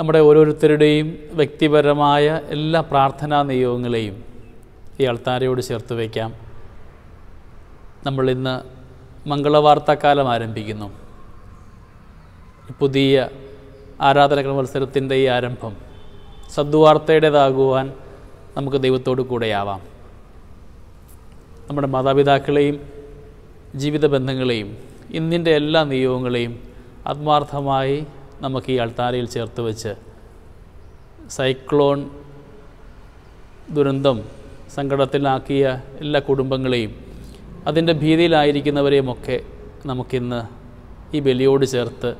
നമ്മുടെ ഓരോരുത്തരുടെയും വ്യക്തിപരമായ എല്ലാ പ്രാർത്ഥനാ നിയോഗങ്ങളെയും ഈ അൾത്താരയോട് ചേർത്ത് വയ്ക്കാം നമ്മളിന്ന് മംഗളവാർത്താക്കാലം ആരംഭിക്കുന്നു പുതിയ ആരാധന മത്സരത്തിൻ്റെ ഈ ആരംഭം സദ്വാർത്തയുടേതാകുവാൻ നമുക്ക് ദൈവത്തോടു കൂടെയാവാം നമ്മുടെ മാതാപിതാക്കളെയും ജീവിത ബന്ധങ്ങളെയും ഇന്നിൻ്റെ എല്ലാ നിയോഗങ്ങളെയും ആത്മാർത്ഥമായി നമുക്ക് ഈ അൾത്താരയിൽ ചേർത്ത് വെച്ച് സൈക്ലോൺ ദുരന്തം സങ്കടത്തിലാക്കിയ എല്ലാ കുടുംബങ്ങളെയും അതിൻ്റെ ഭീതിയിലായിരിക്കുന്നവരെയുമൊക്കെ നമുക്കിന്ന് ഈ ബലിയോട് ചേർത്ത്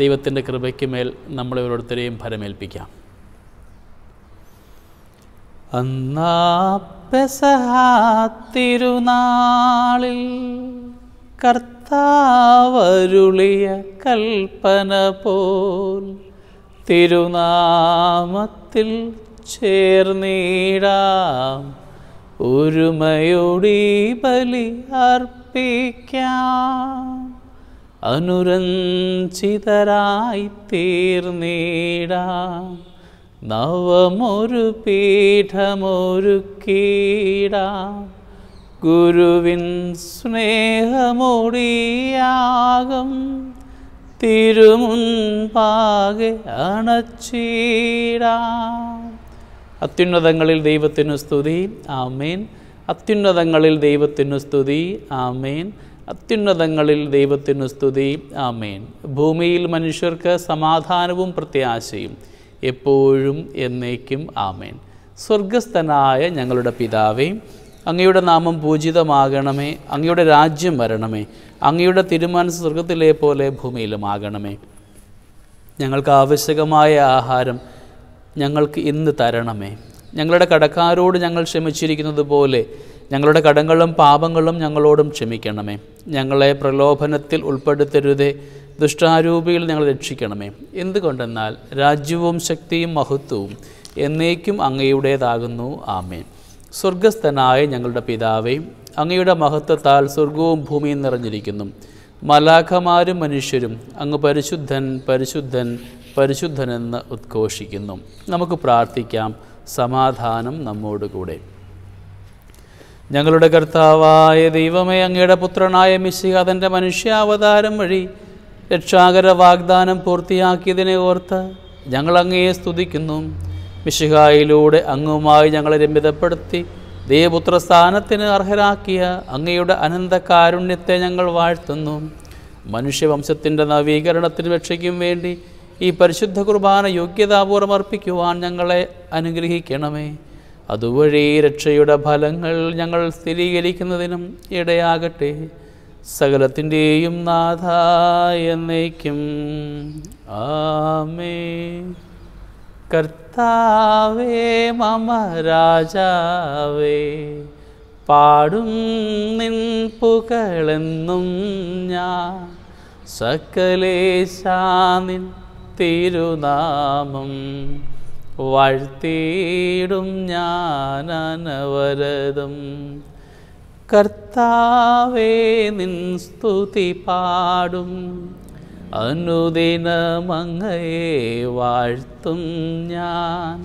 ദൈവത്തിൻ്റെ കൃപയ്ക്ക് മേൽ നമ്മളെ ഓരോരുത്തരെയും ഫലമേൽപ്പിക്കാം അന്നാ പെസഹ തിരുനാളിൽ കർത്ത കർത്താവരുളിയ കൽപ്പന പോൽ തിരുനാമത്തിൽ ചേർന്നീടാം ഒരുമയോടി ബലി അർപ്പിക്കാം അനുരഞ്ചിതരായി തീർന്നീടാം നവമൊരു പീഠമൊരു കീടാം ഗുരുവിൻ സ്നേഹമൊടിയാകും തിരുമുൻപാകെ അണച്ചീടാ അത്യുന്നതങ്ങളിൽ ദൈവത്തിനു സ്തുതി ആമേൻ അത്യുന്നതങ്ങളിൽ ദൈവത്തിനു സ്തുതി ആമേൻ അത്യുന്നതങ്ങളിൽ ദൈവത്തിനു സ്തുതി ആമേൻ ഭൂമിയിൽ മനുഷ്യർക്ക് സമാധാനവും പ്രത്യാശയും എപ്പോഴും എന്നേക്കും ആമേൻ സ്വർഗസ്ഥനായ ഞങ്ങളുടെ പിതാവേ അങ്ങയുടെ നാമം പൂജിതമാകണമേ അങ്ങയുടെ രാജ്യം വരണമേ അങ്ങയുടെ തിരുമനസ് സ്വർഗത്തിലെ പോലെ ഭൂമിയിലുമാകണമേ ഞങ്ങൾക്ക് ആവശ്യകമായ ആഹാരം ഞങ്ങൾക്ക് ഇന്ന് തരണമേ ഞങ്ങളുടെ കടക്കാരോട് ഞങ്ങൾ ക്ഷമിച്ചിരിക്കുന്നത് പോലെ ഞങ്ങളുടെ കടങ്ങളും പാപങ്ങളും ഞങ്ങളോടും ക്ഷമിക്കണമേ ഞങ്ങളെ പ്രലോഭനത്തിൽ ഉൾപ്പെടുത്തരുതേ ദുഷ്ടാരൂപിയിൽ ഞങ്ങൾ രക്ഷിക്കണമേ എന്തുകൊണ്ടെന്നാൽ രാജ്യവും ശക്തിയും മഹത്വവും എന്നേക്കും അങ്ങയുടേതാകുന്നു ആമേൻ സ്വർഗസ്ഥനായ ഞങ്ങളുടെ പിതാവേ അങ്ങയുടെ മഹത്വത്താൽ സ്വർഗവും ഭൂമിയും നിറഞ്ഞിരിക്കുന്നു മലാഖമാരും മനുഷ്യരും അങ്ങ് പരിശുദ്ധൻ പരിശുദ്ധൻ പരിശുദ്ധനെന്ന് ഉദ്ഘോഷിക്കുന്നു നമുക്ക് പ്രാർത്ഥിക്കാം സമാധാനം നമ്മോട് കൂടെ ഞങ്ങളുടെ കർത്താവായ ദൈവമേ അങ്ങയുടെ പുത്രനായ മിശിഹ തൻ്റെ മനുഷ്യാവതാരം വഴി രക്ഷാകര വാഗ്ദാനം പൂർത്തിയാക്കിയതിനെ ഓർത്ത് ഞങ്ങൾ അങ്ങയെ സ്തുതിക്കുന്നു മിഷിഹായിലൂടെ അങ്ങുമായി ഞങ്ങളെ രമ്യതപ്പെടുത്തി ദേവപുത്ര സ്ഥാനത്തിന് അർഹരാക്കിയ അങ്ങയുടെ അനന്ത കാരുണ്യത്തെ ഞങ്ങൾ വാഴ്ത്തുന്നു മനുഷ്യവംശത്തിൻ്റെ നവീകരണത്തിന് രക്ഷയ്ക്കും വേണ്ടി ഈ പരിശുദ്ധ കുർബാന യോഗ്യതാപൂർവം അർപ്പിക്കുവാൻ ഞങ്ങളെ അനുഗ്രഹിക്കണമേ അതുവഴി രക്ഷയുടെ ഫലങ്ങൾ ഞങ്ങൾ സ്ഥിരീകരിക്കുന്നതിനും ഇടയാകട്ടെ സകലത്തിൻ്റെയും നാഥായ എന്നേക്കും ആമേ കർത്താവേ മമ രാജാവേ പാടും നിൻ പുകളെന്നും ഞാൻ സകലേശാനിൻ തിരുനാമം വാഴ്ത്തിയിടും ഞാൻ അനവരതം കർത്താവേ നിൻ സ്തുതി പാടും അനുദിനമങ്ങയെ വാഴ്ത്തും ഞാൻ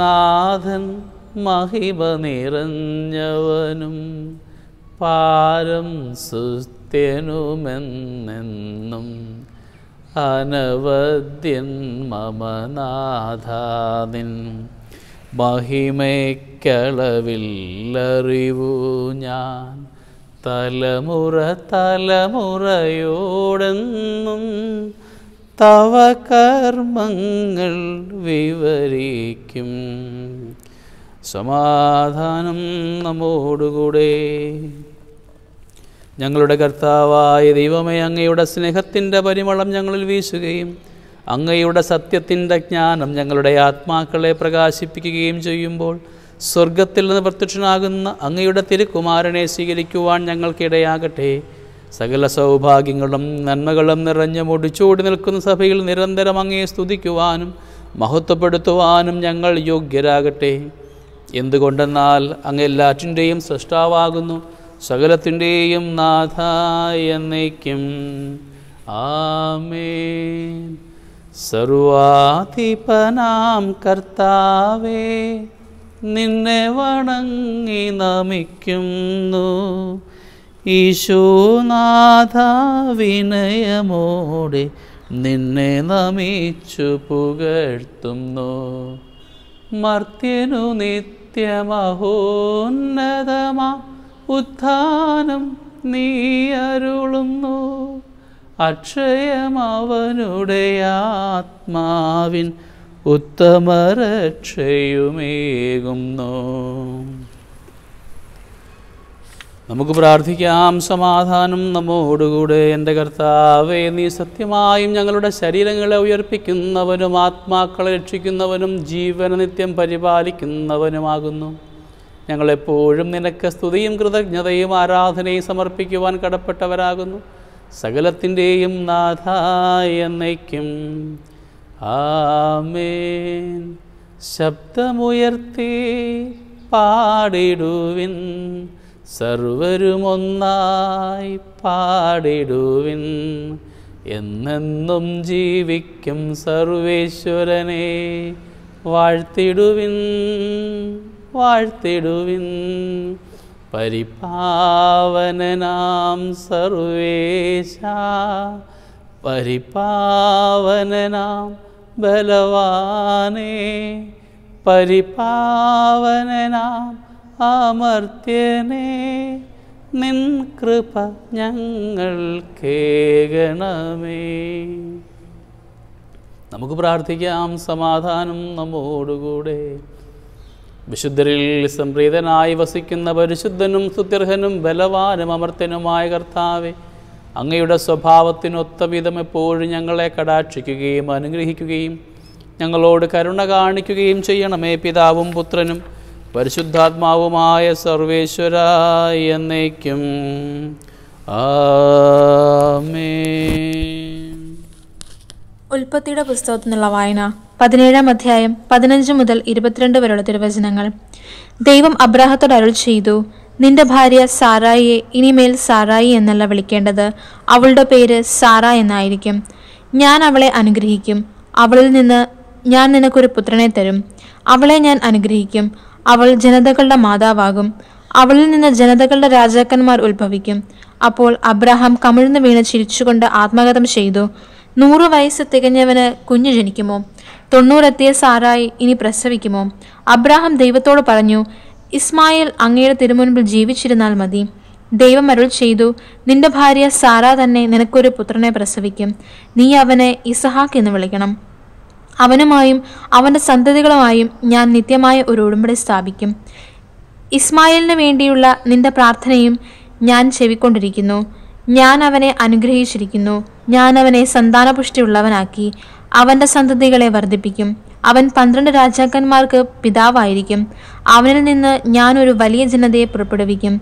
നാഥൻ മഹിമ നിറഞ്ഞവനും പാരം സുസ്ഥ്യനുമെന്നെന്നും അനവദ്യൻ മമനാഥാദിൻ മഹിമയ്ക്കളവില്ലറിവു ഞാൻ തലമുറ തലമുറയോടെന്നും തവ കർമ്മങ്ങൾ വിവരിക്കും സമാധാനം നമ്മോടുകൂടെ ഞങ്ങളുടെ കർത്താവായ ദൈവമേ അങ്ങയുടെ സ്നേഹത്തിൻ്റെ പരിമളം ഞങ്ങളിൽ വീശുകയും അങ്ങയുടെ സത്യത്തിൻ്റെ ജ്ഞാനം ഞങ്ങളുടെ ആത്മാക്കളെ പ്രകാശിപ്പിക്കുകയും ചെയ്യുമ്പോൾ സ്വർഗത്തിൽ നിന്ന് പ്രത്യക്ഷനാകുന്ന അങ്ങയുടെ തിരുക്കുമാരനെ സ്വീകരിക്കുവാൻ ഞങ്ങൾക്കിടയാകട്ടെ സകല സൗഭാഗ്യങ്ങളും നന്മകളും നിറഞ്ഞ മുടിച്ചോടി നിൽക്കുന്ന സഭയിൽ നിരന്തരം അങ്ങയെ സ്തുതിക്കുവാനും മഹത്വപ്പെടുത്തുവാനും ഞങ്ങൾ യോഗ്യരാകട്ടെ എന്തുകൊണ്ടെന്നാൽ അങ്ങ് എല്ലാറ്റിൻ്റെയും സൃഷ്ടാവാകുന്നു സകലത്തിൻ്റെയും നാഥ എന്നേക്കും ആമേൻ സർവാധിപനാം കർത്താവേ നിന്നെ വണങ്ങി നമിക്കുന്നു ഈശോനാഥ വിനയമോടെ നിന്നെ നമിച്ചു പുകഴ്ത്തുന്നു മർത്യനു നിത്യമഹോന്നതമാ ഉത്ഥാനം നീ അരുളുന്നു അക്ഷയമവനുടെ ആത്മാവിൻ ഉത്തമരക്ഷയുമേകുന്നു നമുക്ക് പ്രാർത്ഥിക്കാം സമാധാനം നമ്മോടുകൂടെ എൻ്റെ കർത്താവേ നീ സത്യമായും ഞങ്ങളുടെ ശരീരങ്ങളെ ഉയർപ്പിക്കുന്നവനും ആത്മാക്കളെ രക്ഷിക്കുന്നവനും ജീവന നിത്യം പരിപാലിക്കുന്നവനുമാകുന്നു ഞങ്ങളെപ്പോഴും നിനക്ക് സ്തുതിയും കൃതജ്ഞതയും ആരാധനയും സമർപ്പിക്കുവാൻ കടപ്പെട്ടവരാകുന്നു സകലത്തിൻ്റെയും നാഥായ എന്നേക്കും ആമേൻ ശബ്ദമുയർത്തി പാടിടുവിൻ സർവരുമൊന്നായി പാടിടുവിൻ എന്നെന്നും ജീവിക്കും സർവേശ്വരനെ വാഴ്ത്തിടുവിൻ വാഴ്ത്തിടുവിൻ പരിപാവനാം സർവേശ പരിപാവനാം ബലവാനേ പരിപാവനാം അമർത്യനേ നിൻ കൃപ ഞങ്ങൾക്കേകണമേ നമുക്ക് പ്രാർത്ഥിക്കാം സമാധാനം നമ്മോടുകൂടെ വിശുദ്ധരിൽ സംപ്രീതനായി വസിക്കുന്ന പരിശുദ്ധനും സുത്യർഹനും ബലവാനും അമർത്യനുമായ കർത്താവേ അങ്ങയുടെ സ്വഭാവത്തിനൊത്ത വിധം എപ്പോഴും ഞങ്ങളെ കടാക്ഷിക്കുകയും അനുഗ്രഹിക്കുകയും ഞങ്ങളോട് കരുണ കാണിക്കുകയും ചെയ്യണമേ പിതാവും പുത്രനും പരിശുദ്ധാത്മാവുമായ സർവേശ്വര എന്നേക്കും ഉൽപ്പത്തിയുടെ നിന്നുള്ള വായന പതിനേഴാം അധ്യായം പതിനഞ്ച് മുതൽ ഇരുപത്തിരണ്ട് വരെയുള്ള തിരുവചനങ്ങൾ ദൈവം അബ്രാഹത്തോട് അരുൾ ചെയ്തു നിന്റെ ഭാര്യ സാറായിയെ ഇനിമേൽ സാറായി എന്നല്ല വിളിക്കേണ്ടത് അവളുടെ പേര് സാറ എന്നായിരിക്കും ഞാൻ അവളെ അനുഗ്രഹിക്കും അവളിൽ നിന്ന് ഞാൻ നിനക്കൊരു പുത്രനെ തരും അവളെ ഞാൻ അനുഗ്രഹിക്കും അവൾ ജനതകളുടെ മാതാവാകും അവളിൽ നിന്ന് ജനതകളുടെ രാജാക്കന്മാർ ഉത്ഭവിക്കും അപ്പോൾ അബ്രഹാം കമിഴ്ന്നു വീണ് ചിരിച്ചുകൊണ്ട് ആത്മഗതം ചെയ്തു നൂറ് വയസ്സ് തികഞ്ഞവന് കുഞ്ഞു ജനിക്കുമോ തൊണ്ണൂറെത്തിയ സാറായി ഇനി പ്രസവിക്കുമോ അബ്രാഹാം ദൈവത്തോട് പറഞ്ഞു ഇസ്മായിൽ അങ്ങയുടെ തിരുമുൻപിൽ ജീവിച്ചിരുന്നാൽ മതി ദൈവം അരുൾ ചെയ്തു നിന്റെ ഭാര്യ സാറ തന്നെ നിനക്കൊരു പുത്രനെ പ്രസവിക്കും നീ അവനെ ഇസഹാക്ക് എന്ന് വിളിക്കണം അവനുമായും അവൻ്റെ സന്തതികളുമായും ഞാൻ നിത്യമായ ഒരു ഉടമ്പടി സ്ഥാപിക്കും ഇസ്മായിലിന് വേണ്ടിയുള്ള നിന്റെ പ്രാർത്ഥനയും ഞാൻ ചെവിക്കൊണ്ടിരിക്കുന്നു ഞാൻ അവനെ അനുഗ്രഹിച്ചിരിക്കുന്നു ഞാൻ അവനെ സന്താനപുഷ്ടിയുള്ളവനാക്കി അവൻ്റെ സന്തതികളെ വർദ്ധിപ്പിക്കും അവൻ പന്ത്രണ്ട് രാജാക്കന്മാർക്ക് പിതാവായിരിക്കും അവനിൽ നിന്ന് ഞാൻ ഒരു വലിയ ജനതയെ പുറപ്പെടുവിക്കും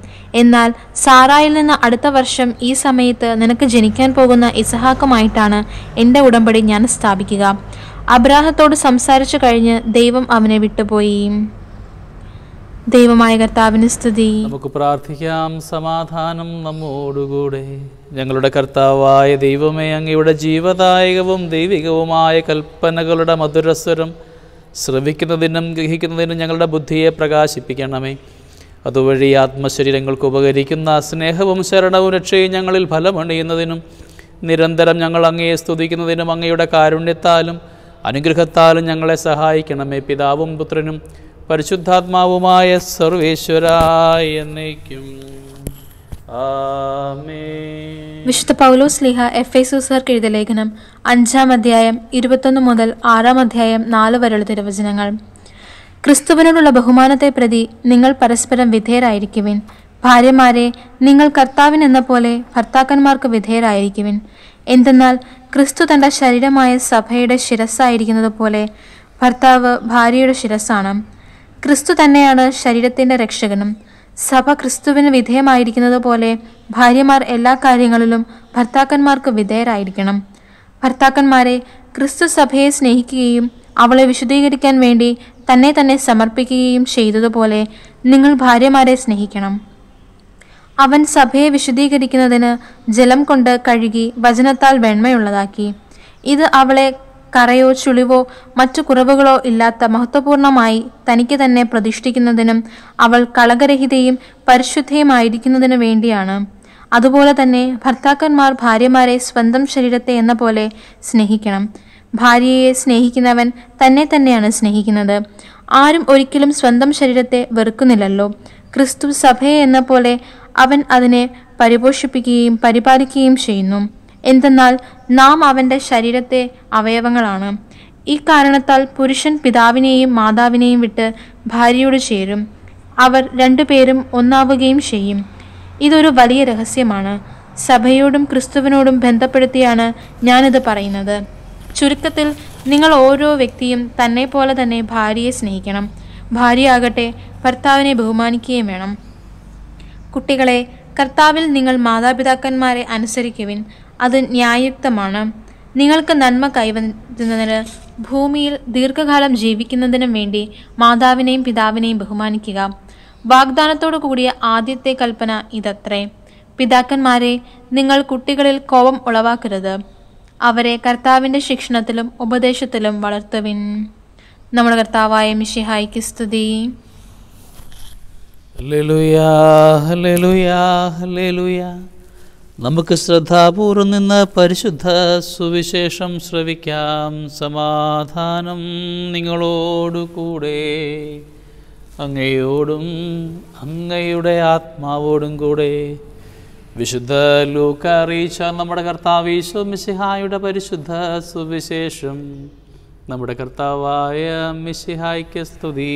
എന്നാൽ സാറായിൽ നിന്ന് അടുത്ത വർഷം ഈ സമയത്ത് നിനക്ക് ജനിക്കാൻ പോകുന്ന ഇസഹാക്കുമായിട്ടാണ് എൻ്റെ ഉടമ്പടി ഞാൻ സ്ഥാപിക്കുക അബ്രാഹത്തോട് സംസാരിച്ചു കഴിഞ്ഞ് ദൈവം അവനെ വിട്ടുപോയി ദൈവമായ കർത്താവിന് സ്തുതി നമുക്ക് പ്രാർത്ഥിക്കാം സമാധാനം നമ്മോടുകൂടെ ഞങ്ങളുടെ കർത്താവായ ദൈവമേ അങ്ങയുടെ ജീവദായകവും ദൈവികവുമായ കൽപ്പനകളുടെ മധുരസ്വരം ശ്രവിക്കുന്നതിനും ഗ്രഹിക്കുന്നതിനും ഞങ്ങളുടെ ബുദ്ധിയെ പ്രകാശിപ്പിക്കണമേ അതുവഴി ആത്മശരീരങ്ങൾക്ക് ഉപകരിക്കുന്ന സ്നേഹവും ശരണവും രക്ഷയും ഞങ്ങളിൽ ഫലമണിയുന്നതിനും നിരന്തരം ഞങ്ങൾ അങ്ങയെ സ്തുതിക്കുന്നതിനും അങ്ങയുടെ കാരുണ്യത്താലും അനുഗ്രഹത്താലും ഞങ്ങളെ സഹായിക്കണമേ പിതാവും പുത്രനും പരിശുദ്ധാത്മാവുമായ സർവേശ്വരായ എന്നേക്കും വിശുദ്ധ പൗലോസ് ലിഹ എഫ് എ സൂസർക്ക് എഴുതിയ ലേഖനം അഞ്ചാം അധ്യായം ഇരുപത്തൊന്ന് മുതൽ ആറാം അധ്യായം നാല് വരെയുള്ള തിരുവചനങ്ങൾ ക്രിസ്തുവിനോടുള്ള ബഹുമാനത്തെ പ്രതി നിങ്ങൾ പരസ്പരം വിധേയരായിരിക്കുവിൻ ഭാര്യമാരെ നിങ്ങൾ കർത്താവിൻ എന്ന പോലെ ഭർത്താക്കന്മാർക്ക് വിധേയരായിരിക്കുവിൻ എന്തെന്നാൽ ക്രിസ്തു തൻ്റെ ശരീരമായ സഭയുടെ ശിരസ്സായിരിക്കുന്നത് പോലെ ഭർത്താവ് ഭാര്യയുടെ ശിരസ്സാണ് ക്രിസ്തു തന്നെയാണ് ശരീരത്തിൻ്റെ രക്ഷകനും സഭ ക്രിസ്തുവിന് വിധേയമായിരിക്കുന്നത് പോലെ ഭാര്യമാർ എല്ലാ കാര്യങ്ങളിലും ഭർത്താക്കന്മാർക്ക് വിധേയരായിരിക്കണം ഭർത്താക്കന്മാരെ ക്രിസ്തു സഭയെ സ്നേഹിക്കുകയും അവളെ വിശദീകരിക്കാൻ വേണ്ടി തന്നെ തന്നെ സമർപ്പിക്കുകയും ചെയ്തതുപോലെ നിങ്ങൾ ഭാര്യമാരെ സ്നേഹിക്കണം അവൻ സഭയെ വിശദീകരിക്കുന്നതിന് ജലം കൊണ്ട് കഴുകി വചനത്താൽ വെണ്മയുള്ളതാക്കി ഇത് അവളെ കറയോ ചുളിവോ മറ്റു കുറവുകളോ ഇല്ലാത്ത മഹത്വപൂർണമായി തനിക്ക് തന്നെ പ്രതിഷ്ഠിക്കുന്നതിനും അവൾ കളകരഹിതയും പരിശുദ്ധയുമായിരിക്കുന്നതിനു വേണ്ടിയാണ് അതുപോലെ തന്നെ ഭർത്താക്കന്മാർ ഭാര്യമാരെ സ്വന്തം ശരീരത്തെ എന്ന പോലെ സ്നേഹിക്കണം ഭാര്യയെ സ്നേഹിക്കുന്നവൻ തന്നെ തന്നെയാണ് സ്നേഹിക്കുന്നത് ആരും ഒരിക്കലും സ്വന്തം ശരീരത്തെ വെറുക്കുന്നില്ലല്ലോ ക്രിസ്തു സഭയെ എന്ന പോലെ അവൻ അതിനെ പരിപോഷിപ്പിക്കുകയും പരിപാലിക്കുകയും ചെയ്യുന്നു എന്തെന്നാൽ നാം അവൻ്റെ ശരീരത്തെ അവയവങ്ങളാണ് ഈ കാരണത്താൽ പുരുഷൻ പിതാവിനെയും മാതാവിനെയും വിട്ട് ഭാര്യയോട് ചേരും അവർ രണ്ടുപേരും ഒന്നാവുകയും ചെയ്യും ഇതൊരു വലിയ രഹസ്യമാണ് സഭയോടും ക്രിസ്തുവിനോടും ബന്ധപ്പെടുത്തിയാണ് ഞാനിത് പറയുന്നത് ചുരുക്കത്തിൽ നിങ്ങൾ ഓരോ വ്യക്തിയും തന്നെ പോലെ തന്നെ ഭാര്യയെ സ്നേഹിക്കണം ഭാര്യയാകട്ടെ ഭർത്താവിനെ ബഹുമാനിക്കുകയും വേണം കുട്ടികളെ കർത്താവിൽ നിങ്ങൾ മാതാപിതാക്കന്മാരെ അനുസരിക്കുവിൻ അത് ന്യായയുക്തമാണ് നിങ്ങൾക്ക് നന്മ കൈവരുന്നതിന് ഭൂമിയിൽ ദീർഘകാലം ജീവിക്കുന്നതിനും വേണ്ടി മാതാവിനെയും പിതാവിനെയും ബഹുമാനിക്കുക വാഗ്ദാനത്തോടു കൂടിയ ആദ്യത്തെ കൽപ്പന ഇതത്രേ പിതാക്കന്മാരെ നിങ്ങൾ കുട്ടികളിൽ കോപം ഉളവാക്കരുത് അവരെ കർത്താവിൻ്റെ ശിക്ഷണത്തിലും ഉപദേശത്തിലും വളർത്തുവിൻ നമ്മുടെ കർത്താവായ മിഷിഹായിക്ക് സ്തുതി നമുക്ക് ശ്രദ്ധാപൂർവം നിന്ന് പരിശുദ്ധ സുവിശേഷം ശ്രവിക്കാം സമാധാനം നിങ്ങളോടുകൂടെ അങ്ങയോടും അങ്ങയുടെ ആത്മാവോടും കൂടെ വിശുദ്ധ ലൂക്ക അറിയിച്ച നമ്മുടെ കർത്താവ് ഈശോ മിസിഹായുടെ പരിശുദ്ധ സുവിശേഷം നമ്മുടെ കർത്താവായ മിസിഹായ്ക്ക് സ്തുതി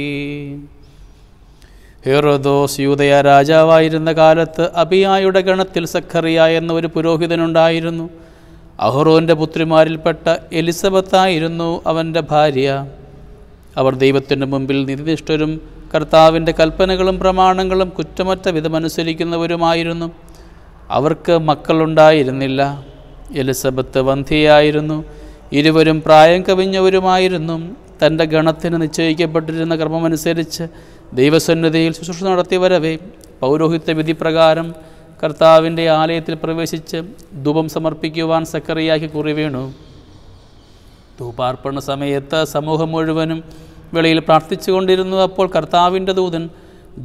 ഹെറോദോസ് യൂതയ രാജാവായിരുന്ന കാലത്ത് അബിയായുടെ ഗണത്തിൽ സഖറിയ എന്ന ഒരു പുരോഹിതനുണ്ടായിരുന്നു അഹ്റോൻ്റെ പുത്രിമാരിൽപ്പെട്ട എലിസബത്തായിരുന്നു അവൻ്റെ ഭാര്യ അവർ ദൈവത്തിൻ്റെ മുമ്പിൽ നിധിനിഷ്ഠരും കർത്താവിൻ്റെ കൽപ്പനകളും പ്രമാണങ്ങളും കുറ്റമറ്റ വിധമനുസരിക്കുന്നവരുമായിരുന്നു അവർക്ക് മക്കളുണ്ടായിരുന്നില്ല എലിസബത്ത് വന്ധിയായിരുന്നു ഇരുവരും പ്രായം കവിഞ്ഞവരുമായിരുന്നു തൻ്റെ ഗണത്തിന് നിശ്ചയിക്കപ്പെട്ടിരുന്ന ക്രമമനുസരിച്ച് ദൈവസന്നിധിയിൽ ശുശ്രൂഷ നടത്തി വരവേ പൗരോഹിത്യ വിധിപ്രകാരം കർത്താവിൻ്റെ ആലയത്തിൽ പ്രവേശിച്ച് ധൂപം സമർപ്പിക്കുവാൻ സക്കറിയാക്കി കുറി വീണു ധൂപാർപ്പണ സമയത്ത് സമൂഹം മുഴുവനും വെളിയിൽ പ്രാർത്ഥിച്ചുകൊണ്ടിരുന്നു അപ്പോൾ കർത്താവിൻ്റെ ദൂതൻ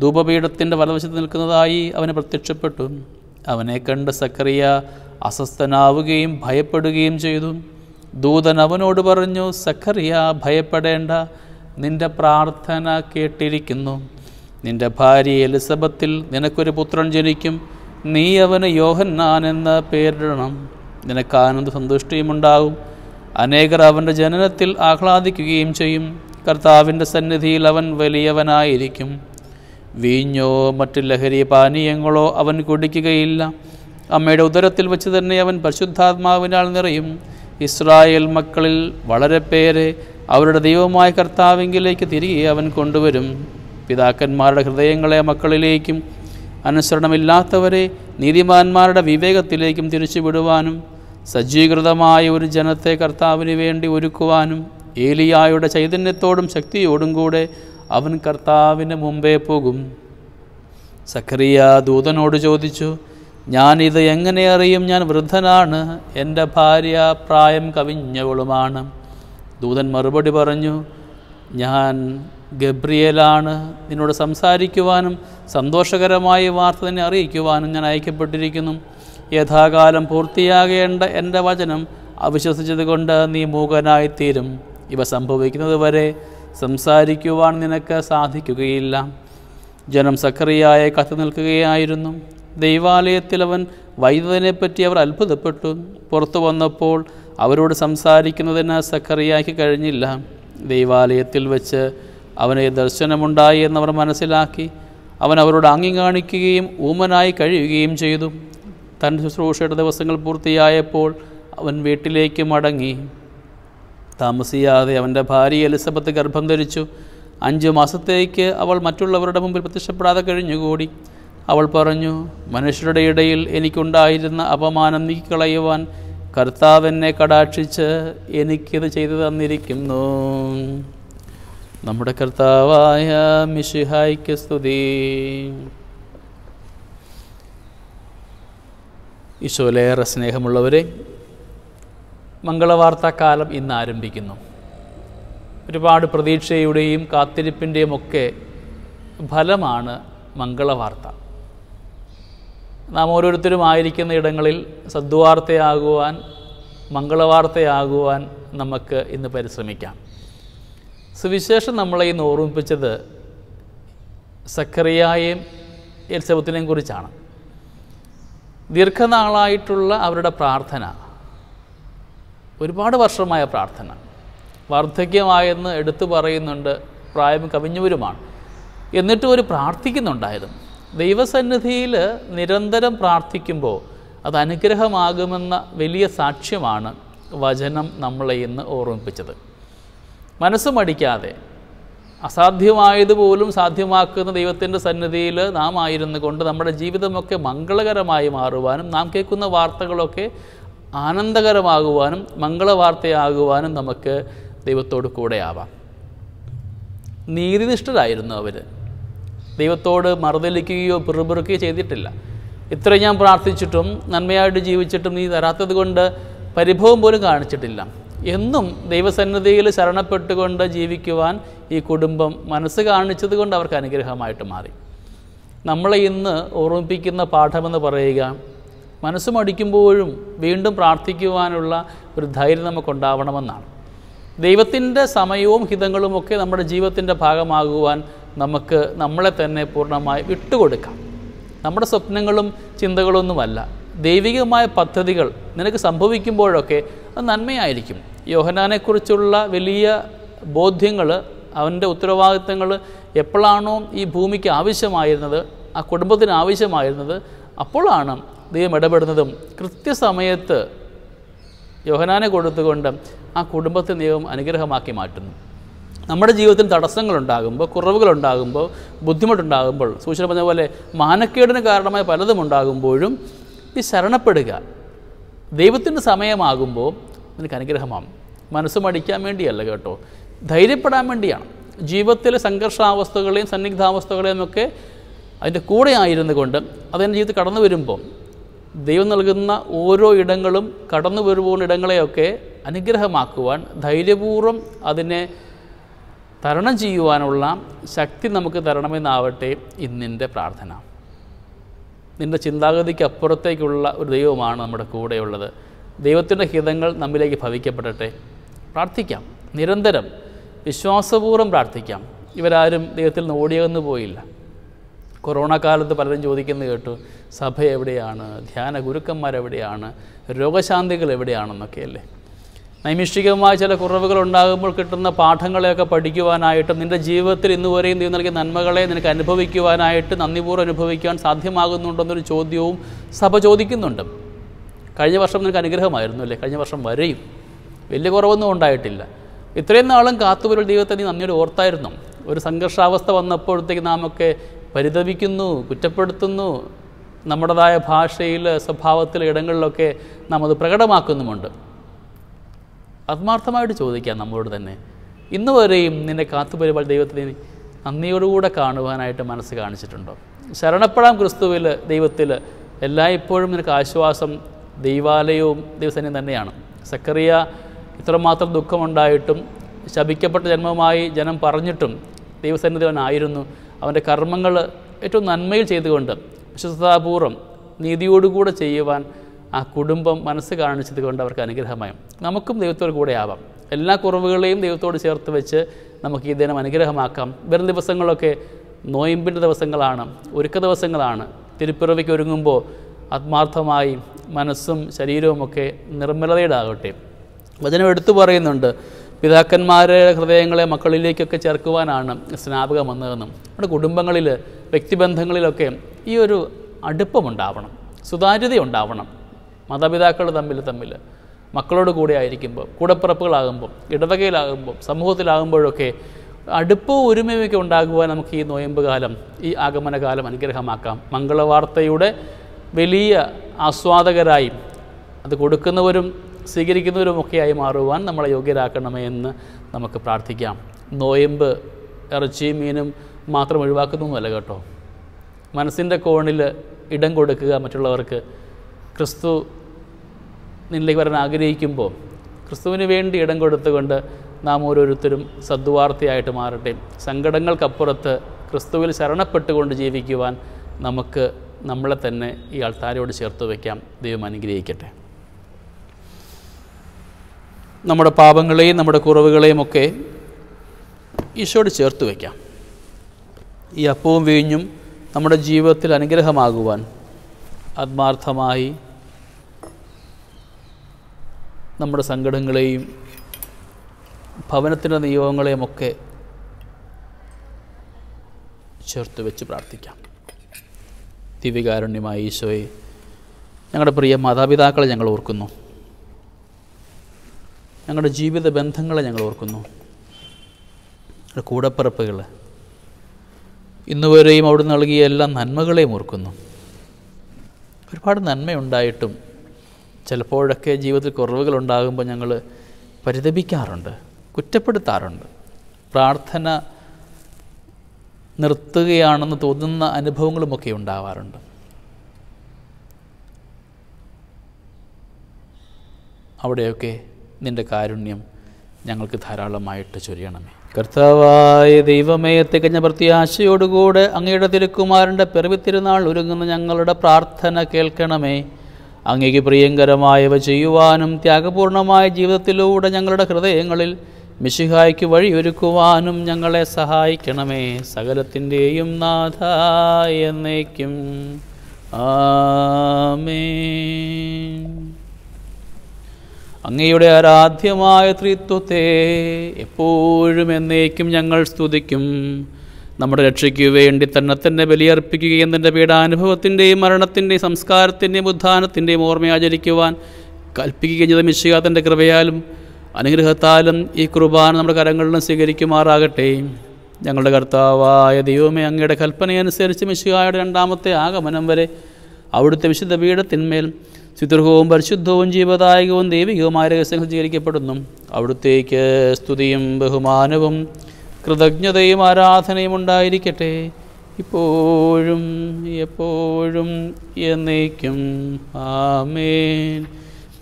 ധൂപപീഠത്തിൻ്റെ വലവശത്ത് നിൽക്കുന്നതായി അവന് പ്രത്യക്ഷപ്പെട്ടു അവനെ കണ്ട് സക്കറിയ അസ്വസ്ഥനാവുകയും ഭയപ്പെടുകയും ചെയ്തു ദൂതൻ അവനോട് പറഞ്ഞു സക്കറിയ ഭയപ്പെടേണ്ട നിന്റെ പ്രാർത്ഥന കേട്ടിരിക്കുന്നു നിന്റെ ഭാര്യ എലിസബത്തിൽ നിനക്കൊരു പുത്രൻ ജനിക്കും നീ അവന് യോഹന്നാൻ എന്ന് പേരിടണം നിനക്ക് ആനന്ദ സന്തുഷ്ടിയുമുണ്ടാകും അനേകർ അവൻ്റെ ജനനത്തിൽ ആഹ്ലാദിക്കുകയും ചെയ്യും കർത്താവിൻ്റെ സന്നിധിയിൽ അവൻ വലിയവനായിരിക്കും വീഞ്ഞോ മറ്റ് ലഹരി പാനീയങ്ങളോ അവൻ കുടിക്കുകയില്ല അമ്മയുടെ ഉദരത്തിൽ വെച്ച് തന്നെ അവൻ പരിശുദ്ധാത്മാവിനാൽ നിറയും ഇസ്രായേൽ മക്കളിൽ വളരെ പേരെ അവരുടെ ദൈവമായ കർത്താവിങ്കിലേക്ക് തിരികെ അവൻ കൊണ്ടുവരും പിതാക്കന്മാരുടെ ഹൃദയങ്ങളെ മക്കളിലേക്കും അനുസരണമില്ലാത്തവരെ നീതിമാന്മാരുടെ വിവേകത്തിലേക്കും തിരിച്ചുവിടുവാനും സജ്ജീകൃതമായ ഒരു ജനത്തെ കർത്താവിന് വേണ്ടി ഒരുക്കുവാനും ഏലിയായുടെ ചൈതന്യത്തോടും ശക്തിയോടും കൂടെ അവൻ കർത്താവിന് മുമ്പേ പോകും സഖറിയ ദൂതനോട് ചോദിച്ചു ഞാനിത് എങ്ങനെ അറിയും ഞാൻ വൃദ്ധനാണ് എൻ്റെ ഭാര്യ പ്രായം കവിഞ്ഞവളുമാണ് ദൂതൻ മറുപടി പറഞ്ഞു ഞാൻ ഗബ്രിയലാണ് നിന്നോട് സംസാരിക്കുവാനും സന്തോഷകരമായ വാർത്ത തന്നെ അറിയിക്കുവാനും ഞാൻ അയക്കപ്പെട്ടിരിക്കുന്നു യഥാകാലം പൂർത്തിയാകേണ്ട എൻ്റെ വചനം കൊണ്ട് നീ മൂകനായിത്തീരും ഇവ സംഭവിക്കുന്നത് വരെ സംസാരിക്കുവാൻ നിനക്ക് സാധിക്കുകയില്ല ജനം സക്രിയായ കത്തി നിൽക്കുകയായിരുന്നു ദൈവാലയത്തിൽ അവൻ വൈദ്യുതനെപ്പറ്റി അവർ അത്ഭുതപ്പെട്ടു പുറത്തു വന്നപ്പോൾ അവരോട് സംസാരിക്കുന്നതിന് സക്കറിയാക്കി കഴിഞ്ഞില്ല ദൈവാലയത്തിൽ വെച്ച് അവനെ ദർശനമുണ്ടായി എന്നവർ മനസ്സിലാക്കി അവൻ അവരോട് ആംഗ്യം കാണിക്കുകയും ഊമനായി കഴിയുകയും ചെയ്തു തൻ്റെ ശുശ്രൂഷയുടെ ദിവസങ്ങൾ പൂർത്തിയായപ്പോൾ അവൻ വീട്ടിലേക്ക് മടങ്ങി താമസിയാതെ അവൻ്റെ ഭാര്യ എലിസബത്ത് ഗർഭം ധരിച്ചു അഞ്ച് മാസത്തേക്ക് അവൾ മറ്റുള്ളവരുടെ മുമ്പിൽ പ്രത്യക്ഷപ്പെടാതെ കഴിഞ്ഞുകൂടി അവൾ പറഞ്ഞു മനുഷ്യരുടെ ഇടയിൽ എനിക്കുണ്ടായിരുന്ന അപമാനം നീക്കിക്കളയുവാൻ കർത്താവെന്നെ കടാക്ഷിച്ച് എനിക്കിത് ചെയ്തു തന്നിരിക്കുന്നു നമ്മുടെ കർത്താവായ മിഷിഹായ്ക്ക് സ്തുതി ഈശോലേറെ സ്നേഹമുള്ളവരെ മംഗളവാർത്താക്കാലം ഇന്ന് ആരംഭിക്കുന്നു ഒരുപാട് പ്രതീക്ഷയുടെയും കാത്തിരിപ്പിൻ്റെയും ഒക്കെ ഫലമാണ് മംഗളവാർത്ത നാം ഓരോരുത്തരും ആയിരിക്കുന്ന ഇടങ്ങളിൽ സദ്വാർത്തയാകുവാൻ മംഗളവാർത്തയാകുവാൻ നമുക്ക് ഇന്ന് പരിശ്രമിക്കാം സുവിശേഷം നമ്മളെ ഇന്ന് ഓർമ്മിപ്പിച്ചത് സക്കറിയായെയും എൽസബത്തിനെയും കുറിച്ചാണ് ദീർഘനാളായിട്ടുള്ള അവരുടെ പ്രാർത്ഥന ഒരുപാട് വർഷമായ പ്രാർത്ഥന വാർദ്ധക്യമായെന്ന് എടുത്തു പറയുന്നുണ്ട് പ്രായം കവിഞ്ഞവരുമാണ് എന്നിട്ടും ഒരു പ്രാർത്ഥിക്കുന്നുണ്ടായിരുന്നു ദൈവസന്നിധിയിൽ നിരന്തരം പ്രാർത്ഥിക്കുമ്പോൾ അത് അനുഗ്രഹമാകുമെന്ന വലിയ സാക്ഷ്യമാണ് വചനം നമ്മളെ ഇന്ന് ഓർമ്മിപ്പിച്ചത് മനസ്സ് മടിക്കാതെ അസാധ്യമായതുപോലും സാധ്യമാക്കുന്ന ദൈവത്തിൻ്റെ സന്നിധിയിൽ നാം ആയിരുന്നു കൊണ്ട് നമ്മുടെ ജീവിതമൊക്കെ മംഗളകരമായി മാറുവാനും നാം കേൾക്കുന്ന വാർത്തകളൊക്കെ ആനന്ദകരമാകുവാനും മംഗളവാർത്തയാകുവാനും നമുക്ക് ദൈവത്തോട് കൂടെയാവാം നീതിനിഷ്ഠരായിരുന്നു അവർ ദൈവത്തോട് മറുതലിക്കുകയോ പിറുപിറുക്കുകയോ ചെയ്തിട്ടില്ല ഇത്രയും ഞാൻ പ്രാർത്ഥിച്ചിട്ടും നന്മയായിട്ട് ജീവിച്ചിട്ടും നീ തരാത്തത് കൊണ്ട് പരിഭവം പോലും കാണിച്ചിട്ടില്ല എന്നും ദൈവസന്നിധിയിൽ ശരണപ്പെട്ടുകൊണ്ട് ജീവിക്കുവാൻ ഈ കുടുംബം മനസ്സ് കാണിച്ചത് കൊണ്ട് അവർക്ക് അനുഗ്രഹമായിട്ട് മാറി നമ്മളെ ഇന്ന് ഓർമ്മിപ്പിക്കുന്ന പാഠമെന്ന് പറയുക മനസ്സ് മടിക്കുമ്പോഴും വീണ്ടും പ്രാർത്ഥിക്കുവാനുള്ള ഒരു ധൈര്യം നമുക്കുണ്ടാവണമെന്നാണ് ദൈവത്തിൻ്റെ സമയവും ഹിതങ്ങളുമൊക്കെ നമ്മുടെ ജീവിതത്തിൻ്റെ ഭാഗമാകുവാൻ നമുക്ക് നമ്മളെ തന്നെ പൂർണ്ണമായി വിട്ടുകൊടുക്കാം നമ്മുടെ സ്വപ്നങ്ങളും ചിന്തകളൊന്നുമല്ല ദൈവികമായ പദ്ധതികൾ നിനക്ക് സംഭവിക്കുമ്പോഴൊക്കെ അത് നന്മയായിരിക്കും യോഹനാനെക്കുറിച്ചുള്ള വലിയ ബോധ്യങ്ങൾ അവൻ്റെ ഉത്തരവാദിത്തങ്ങൾ എപ്പോഴാണോ ഈ ഭൂമിക്ക് ആവശ്യമായിരുന്നത് ആ കുടുംബത്തിന് ആവശ്യമായിരുന്നത് അപ്പോഴാണ് ദൈവം ഇടപെടുന്നതും കൃത്യസമയത്ത് യോഹനാനെ കൊടുത്തുകൊണ്ട് ആ കുടുംബത്തെ ദൈവം അനുഗ്രഹമാക്കി മാറ്റുന്നു നമ്മുടെ ജീവിതത്തിൽ തടസ്സങ്ങളുണ്ടാകുമ്പോൾ കുറവുകളുണ്ടാകുമ്പോൾ ബുദ്ധിമുട്ടുണ്ടാകുമ്പോൾ സൂചന പറഞ്ഞ പോലെ മാനക്കേടിന് കാരണമായ പലതും ഉണ്ടാകുമ്പോഴും ഈ ശരണപ്പെടുക ദൈവത്തിൻ്റെ സമയമാകുമ്പോൾ നിനക്ക് അനുഗ്രഹമാകും മനസ്സ് മടിക്കാൻ വേണ്ടിയല്ല കേട്ടോ ധൈര്യപ്പെടാൻ വേണ്ടിയാണ് ജീവിതത്തിലെ സംഘർഷാവസ്ഥകളെയും സന്നിഗ്ധാവസ്ഥകളെയും ഒക്കെ അതിൻ്റെ കൂടെ ആയിരുന്നു കൊണ്ട് അതെൻ്റെ ജീവിതത്തിൽ കടന്നു വരുമ്പോൾ ദൈവം നൽകുന്ന ഓരോ ഇടങ്ങളും കടന്നു വരുമ്പോൾ ഇടങ്ങളെയൊക്കെ അനുഗ്രഹമാക്കുവാൻ ധൈര്യപൂർവ്വം അതിനെ തരണം ചെയ്യുവാനുള്ള ശക്തി നമുക്ക് തരണമെന്നാവട്ടെ ഇന്നിൻ്റെ പ്രാർത്ഥന നിൻ്റെ ചിന്താഗതിക്ക് അപ്പുറത്തേക്കുള്ള ഒരു ദൈവമാണ് നമ്മുടെ കൂടെയുള്ളത് ദൈവത്തിൻ്റെ ഹിതങ്ങൾ നമ്മിലേക്ക് ഭവിക്കപ്പെടട്ടെ പ്രാർത്ഥിക്കാം നിരന്തരം വിശ്വാസപൂർവ്വം പ്രാർത്ഥിക്കാം ഇവരാരും ദൈവത്തിൽ നിന്ന് ഓടിയകന്നു പോയില്ല കൊറോണ കാലത്ത് പലരും ചോദിക്കുന്നത് കേട്ടു സഭ എവിടെയാണ് ധ്യാന ഗുരുക്കന്മാരെവിടെയാണ് രോഗശാന്തികൾ എവിടെയാണെന്നൊക്കെയല്ലേ നൈമിഷ്ടികമായ ചില കുറവുകൾ ഉണ്ടാകുമ്പോൾ കിട്ടുന്ന പാഠങ്ങളെയൊക്കെ പഠിക്കുവാനായിട്ടും നിൻ്റെ ജീവിതത്തിൽ ഇന്ന് വരെയും നീ നൽകിയ നന്മകളെ നിനക്ക് അനുഭവിക്കുവാനായിട്ട് നന്ദിപൂർവ്വം അനുഭവിക്കാൻ സാധ്യമാകുന്നുണ്ടെന്നൊരു ചോദ്യവും സഭ ചോദിക്കുന്നുണ്ട് കഴിഞ്ഞ വർഷം നിനക്ക് അനുഗ്രഹമായിരുന്നു അല്ലേ കഴിഞ്ഞ വർഷം വരെയും വലിയ കുറവൊന്നും ഉണ്ടായിട്ടില്ല ഇത്രയും നാളും കാത്തുപോലുള്ള ദൈവത്തെ നീ നന്ദിയോട് ഓർത്തായിരുന്നു ഒരു സംഘർഷാവസ്ഥ വന്നപ്പോഴത്തേക്ക് നാമൊക്കെ പരിതപിക്കുന്നു കുറ്റപ്പെടുത്തുന്നു നമ്മുടേതായ ഭാഷയിൽ സ്വഭാവത്തിൽ ഇടങ്ങളിലൊക്കെ നാം അത് പ്രകടമാക്കുന്നുമുണ്ട് ആത്മാർത്ഥമായിട്ട് ചോദിക്കാം നമ്മളോട് തന്നെ ഇന്ന് വരെയും നിന്നെ കാത്തുപരിപാൽ ദൈവത്തിന് നന്ദിയോടുകൂടെ കാണുവാനായിട്ട് മനസ്സ് കാണിച്ചിട്ടുണ്ടോ ശരണപ്പെടാം ക്രിസ്തുവിൽ ദൈവത്തിൽ എല്ലായ്പ്പോഴും നിനക്ക് ആശ്വാസം ദൈവാലയവും ദൈവസേനയും തന്നെയാണ് സക്കറിയ ഇത്രമാത്രം ദുഃഖമുണ്ടായിട്ടും ശപിക്കപ്പെട്ട ജന്മമായി ജനം പറഞ്ഞിട്ടും ദൈവസന്നിധി അവനായിരുന്നു അവൻ്റെ കർമ്മങ്ങൾ ഏറ്റവും നന്മയിൽ ചെയ്തുകൊണ്ട് വിശ്വസതാപൂർവ്വം നീതിയോടുകൂടെ ചെയ്യുവാൻ ആ കുടുംബം മനസ്സ് കാണിച്ചത് കൊണ്ട് അവർക്ക് അനുഗ്രഹമായും നമുക്കും ദൈവത്തോട് കൂടെ ആവാം എല്ലാ കുറവുകളെയും ദൈവത്തോട് ചേർത്ത് വെച്ച് നമുക്ക് ഈ ദിനം അനുഗ്രഹമാക്കാം വരും ദിവസങ്ങളൊക്കെ നോയമ്പിൻ്റെ ദിവസങ്ങളാണ് ഒരുക്ക ദിവസങ്ങളാണ് തിരുപ്പിറവിക്ക് ഒരുങ്ങുമ്പോൾ ആത്മാർത്ഥമായി മനസ്സും ശരീരവുമൊക്കെ നിർമ്മലതയുടാകട്ടെ വചനം എടുത്തു പറയുന്നുണ്ട് പിതാക്കന്മാരുടെ ഹൃദയങ്ങളെ മക്കളിലേക്കൊക്കെ ചേർക്കുവാനാണ് സ്നാപകം വന്നതെന്നും നമ്മുടെ കുടുംബങ്ങളിൽ വ്യക്തിബന്ധങ്ങളിലൊക്കെ ഈ ഒരു അടുപ്പമുണ്ടാവണം സുതാര്യത ഉണ്ടാവണം മാതാപിതാക്കൾ തമ്മിൽ തമ്മിൽ മക്കളോട് കൂടെ ആയിരിക്കുമ്പോൾ കൂടപ്പിറപ്പുകളാകുമ്പോൾ ഇടവകയിലാകുമ്പോൾ സമൂഹത്തിലാകുമ്പോഴൊക്കെ അടുപ്പവും ഒരുമയൊക്കെ ഉണ്ടാകുവാൻ നമുക്ക് ഈ നോയമ്പ് കാലം ഈ ആഗമനകാലം അനുഗ്രഹമാക്കാം മംഗളവാർത്തയുടെ വലിയ ആസ്വാദകരായി അത് കൊടുക്കുന്നവരും സ്വീകരിക്കുന്നവരുമൊക്കെയായി മാറുവാൻ നമ്മളെ യോഗ്യരാക്കണമേ എന്ന് നമുക്ക് പ്രാർത്ഥിക്കാം നോയമ്പ് ഇറച്ചിയും മീനും മാത്രം ഒഴിവാക്കുന്നൊന്നുമല്ല കേട്ടോ മനസ്സിൻ്റെ കോണിൽ ഇടം കൊടുക്കുക മറ്റുള്ളവർക്ക് ക്രിസ്തു നിന്നിലേക്ക് വരാൻ ആഗ്രഹിക്കുമ്പോൾ ക്രിസ്തുവിന് വേണ്ടി ഇടം കൊടുത്തുകൊണ്ട് നാം ഓരോരുത്തരും സദ്വാർത്തയായിട്ട് മാറട്ടെ സങ്കടങ്ങൾക്കപ്പുറത്ത് ക്രിസ്തുവിൽ ശരണപ്പെട്ടുകൊണ്ട് ജീവിക്കുവാൻ നമുക്ക് നമ്മളെ തന്നെ ഈ ആൾത്താരോട് ചേർത്ത് വയ്ക്കാം ദൈവം അനുഗ്രഹിക്കട്ടെ നമ്മുടെ പാപങ്ങളെയും നമ്മുടെ കുറവുകളെയും ഒക്കെ ഈശോട് ചേർത്ത് വയ്ക്കാം ഈ അപ്പവും വീഞ്ഞും നമ്മുടെ ജീവിതത്തിൽ അനുഗ്രഹമാകുവാൻ ആത്മാർത്ഥമായി നമ്മുടെ സങ്കടങ്ങളെയും ഭവനത്തിൻ്റെ നിയോഗങ്ങളെയും ഒക്കെ ചേർത്ത് വെച്ച് പ്രാർത്ഥിക്കാം ദിവ്യകാരുണ്യമായ ഈശോയെ ഞങ്ങളുടെ പ്രിയ മാതാപിതാക്കളെ ഞങ്ങൾ ഓർക്കുന്നു ഞങ്ങളുടെ ജീവിത ബന്ധങ്ങളെ ഞങ്ങൾ ഓർക്കുന്നു കൂടപ്പിറപ്പുകൾ ഇന്നുവരെയും അവിടെ നൽകിയ എല്ലാ നന്മകളെയും ഓർക്കുന്നു ഒരുപാട് നന്മയുണ്ടായിട്ടും ചിലപ്പോഴൊക്കെ ജീവിതത്തിൽ കുറവുകൾ ഉണ്ടാകുമ്പോൾ ഞങ്ങൾ പരിതപിക്കാറുണ്ട് കുറ്റപ്പെടുത്താറുണ്ട് പ്രാർത്ഥന നിർത്തുകയാണെന്ന് തോന്നുന്ന അനുഭവങ്ങളുമൊക്കെ ഉണ്ടാവാറുണ്ട് അവിടെയൊക്കെ നിൻ്റെ കാരുണ്യം ഞങ്ങൾക്ക് ധാരാളമായിട്ട് ചൊരിയണമേ കർത്താവായ ദൈവമേ എത്തിക്കഞ്ഞ പ്രത്യാശയോടുകൂടെ അങ്ങയുടെ തിരുക്കുമാരൻ്റെ പിറവി തിരുനാൾ ഒരുങ്ങുന്ന ഞങ്ങളുടെ പ്രാർത്ഥന കേൾക്കണമേ അങ്ങേക്ക് പ്രിയങ്കരമായവ ചെയ്യുവാനും ത്യാഗപൂർണമായ ജീവിതത്തിലൂടെ ഞങ്ങളുടെ ഹൃദയങ്ങളിൽ മിശിഹായ്ക്ക് വഴിയൊരുക്കുവാനും ഞങ്ങളെ സഹായിക്കണമേ സകലത്തിൻ്റെയും നാഥ എന്നേക്കും ആമേ അങ്ങയുടെ ആരാധ്യമായ ത്രിത്വത്തെ എപ്പോഴും എന്നേക്കും ഞങ്ങൾ സ്തുതിക്കും നമ്മുടെ രക്ഷയ്ക്ക് വേണ്ടി തന്നെ തന്നെ ബലിയർപ്പിക്കുകയും തൻ്റെ പീഡാനുഭവത്തിൻ്റെയും മരണത്തിൻ്റെയും സംസ്കാരത്തിൻ്റെയും ഉദ്ധാനത്തിൻ്റെയും ഓർമ്മ ആചരിക്കുവാൻ കൽപ്പിക്കുകയും ചെയ്ത മിശിക തൻ്റെ കൃപയാലും അനുഗ്രഹത്താലും ഈ കുർബാന നമ്മുടെ കരങ്ങളിലും സ്വീകരിക്കുമാറാകട്ടെ ഞങ്ങളുടെ കർത്താവായ ദൈവമേ അങ്ങയുടെ കൽപ്പനയനുസരിച്ച് മിശികായുടെ രണ്ടാമത്തെ ആഗമനം വരെ അവിടുത്തെ വിശുദ്ധ പീഠത്തിന്മേൽ സുദൃഹവും പരിശുദ്ധവും ജീവദായകവും ദൈവികവുമായ രഹസ്യങ്ങൾ സ്വീകരിക്കപ്പെടുന്നു അവിടുത്തേക്ക് സ്തുതിയും ബഹുമാനവും കൃതജ്ഞതയും ആരാധനയും ഉണ്ടായിരിക്കട്ടെ ഇപ്പോഴും എപ്പോഴും എന്നേക്കും ആമേൻ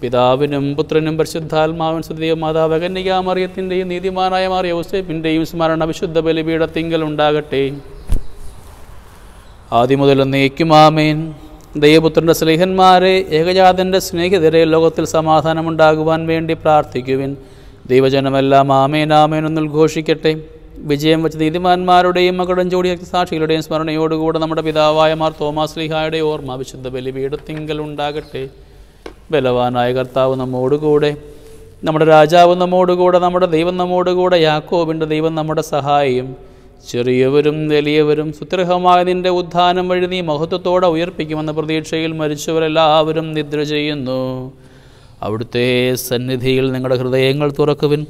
പിതാവിനും പുത്രനും പരിശുദ്ധാത്മാവൻ സുദേവ മാതാവ് കന്യകാമറിയത്തിൻ്റെയും നീതിമാനായ മാറിയ യോസേഫിൻ്റെയും സ്മരണ വിശുദ്ധ ബലിപീഠത്തിങ്കൽ ഉണ്ടാകട്ടെ ആദ്യം മുതൽ എന്നേക്കും ആമേൻ ദൈവപുത്രൻ്റെ സ്നേഹന്മാരെ ഏകജാതൻ്റെ സ്നേഹിതരെ ലോകത്തിൽ സമാധാനമുണ്ടാകുവാൻ വേണ്ടി പ്രാർത്ഥിക്കുവിൻ ദൈവജനമെല്ലാം ആമേനാമേനെന്നുൽ ഘോഷിക്കട്ടെ വിജയം വെച്ച നീതിമാന്മാരുടെയും മകടം ജോടി സാക്ഷികളുടെയും സ്മരണയോടുകൂടെ നമ്മുടെ പിതാവായ മാർ തോമാസ് ലിഹായുടെ ഓർമ്മ വിശുദ്ധ ബലിപീഠത്തിങ്കൽ ഉണ്ടാകട്ടെ ബലവാനായ കർത്താവ് നമ്മോടുകൂടെ നമ്മുടെ രാജാവ് നമ്മോടുകൂടെ നമ്മുടെ ദൈവം നമ്മോടുകൂടെ യാക്കോബിൻ്റെ ദൈവം നമ്മുടെ സഹായിയും ചെറിയവരും വലിയവരും സുത്രഹമായ നിന്റെ ഉദ്ധാനം വഴി നീ മഹത്വത്തോടെ ഉയർപ്പിക്കുമെന്ന പ്രതീക്ഷയിൽ മരിച്ചവരെല്ലാവരും നിദ്ര ചെയ്യുന്നു അവിടുത്തെ സന്നിധിയിൽ നിങ്ങളുടെ ഹൃദയങ്ങൾ തുറക്കുവിൻ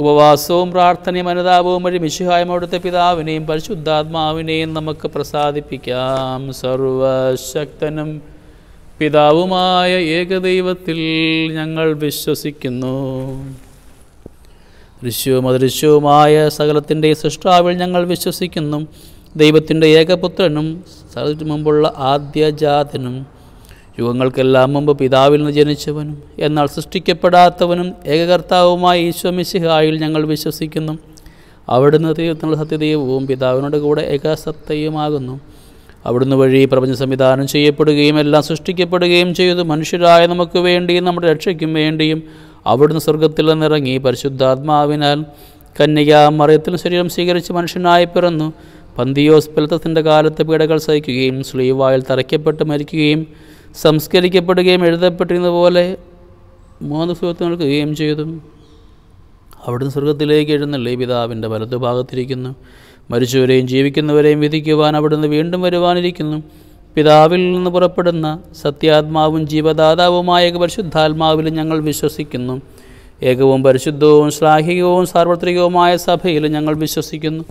ഉപവാസവും പ്രാർത്ഥനയും അനുതാപവും വഴി മിശുഹായ്മോടുത്തെ പിതാവിനെയും പരിശുദ്ധാത്മാവിനെയും നമുക്ക് പ്രസാദിപ്പിക്കാം സർവശക്തനും പിതാവുമായ ഏകദൈവത്തിൽ ഞങ്ങൾ വിശ്വസിക്കുന്നു ഋഷ്യവും അദൃശ്യവുമായ സകലത്തിൻ്റെ സൃഷ്ടാവിൽ ഞങ്ങൾ വിശ്വസിക്കുന്നു ദൈവത്തിൻ്റെ ഏകപുത്രനും മുമ്പുള്ള ആദ്യജാതനും യുഗങ്ങൾക്കെല്ലാം മുമ്പ് പിതാവിൽ നിന്ന് ജനിച്ചവനും എന്നാൽ സൃഷ്ടിക്കപ്പെടാത്തവനും ഏകകർത്താവുമായ ഈശ്വമിശിഹായിൽ ഞങ്ങൾ വിശ്വസിക്കുന്നു അവിടുന്ന് ദൈവത്തിനുള്ള സത്യദൈവവും പിതാവിനോട് കൂടെ ഏകസത്തയുമാകുന്നു അവിടുന്ന് വഴി പ്രപഞ്ച സംവിധാനം ചെയ്യപ്പെടുകയും എല്ലാം സൃഷ്ടിക്കപ്പെടുകയും ചെയ്തു മനുഷ്യരായ നമുക്ക് വേണ്ടിയും നമ്മുടെ രക്ഷയ്ക്കും വേണ്ടിയും അവിടുന്ന് സ്വർഗത്തിൽ നിന്നിറങ്ങി പരിശുദ്ധാത്മാവിനാൽ മറിയത്തിന് ശരീരം സ്വീകരിച്ച് മനുഷ്യനായി പിറന്നു പന്തിയോസ് പെലത്തത്തിൻ്റെ കാലത്ത് പീഡകൾ സഹിക്കുകയും സ്ലീവായിൽ തറയ്ക്കപ്പെട്ട് മരിക്കുകയും സംസ്കരിക്കപ്പെടുകയും എഴുതപ്പെട്ടിരുന്ന പോലെ മൂന്ന് സുഹൃത്ത് നൽകുകയും ചെയ്തു അവിടുന്ന് സ്വർഗത്തിലേക്ക് എഴുന്നള്ളേ പിതാവിൻ്റെ വലതുഭാഗത്തിരിക്കുന്നു മരിച്ചവരെയും ജീവിക്കുന്നവരെയും വിധിക്കുവാൻ അവിടുന്ന് വീണ്ടും വരുവാനിരിക്കുന്നു പിതാവിൽ നിന്ന് പുറപ്പെടുന്ന സത്യാത്മാവും ജീവദാതാവുമായ പരിശുദ്ധാത്മാവിൽ ഞങ്ങൾ വിശ്വസിക്കുന്നു ഏകവും പരിശുദ്ധവും ശ്ലാഹികവും സാർവത്രികവുമായ സഭയിൽ ഞങ്ങൾ വിശ്വസിക്കുന്നു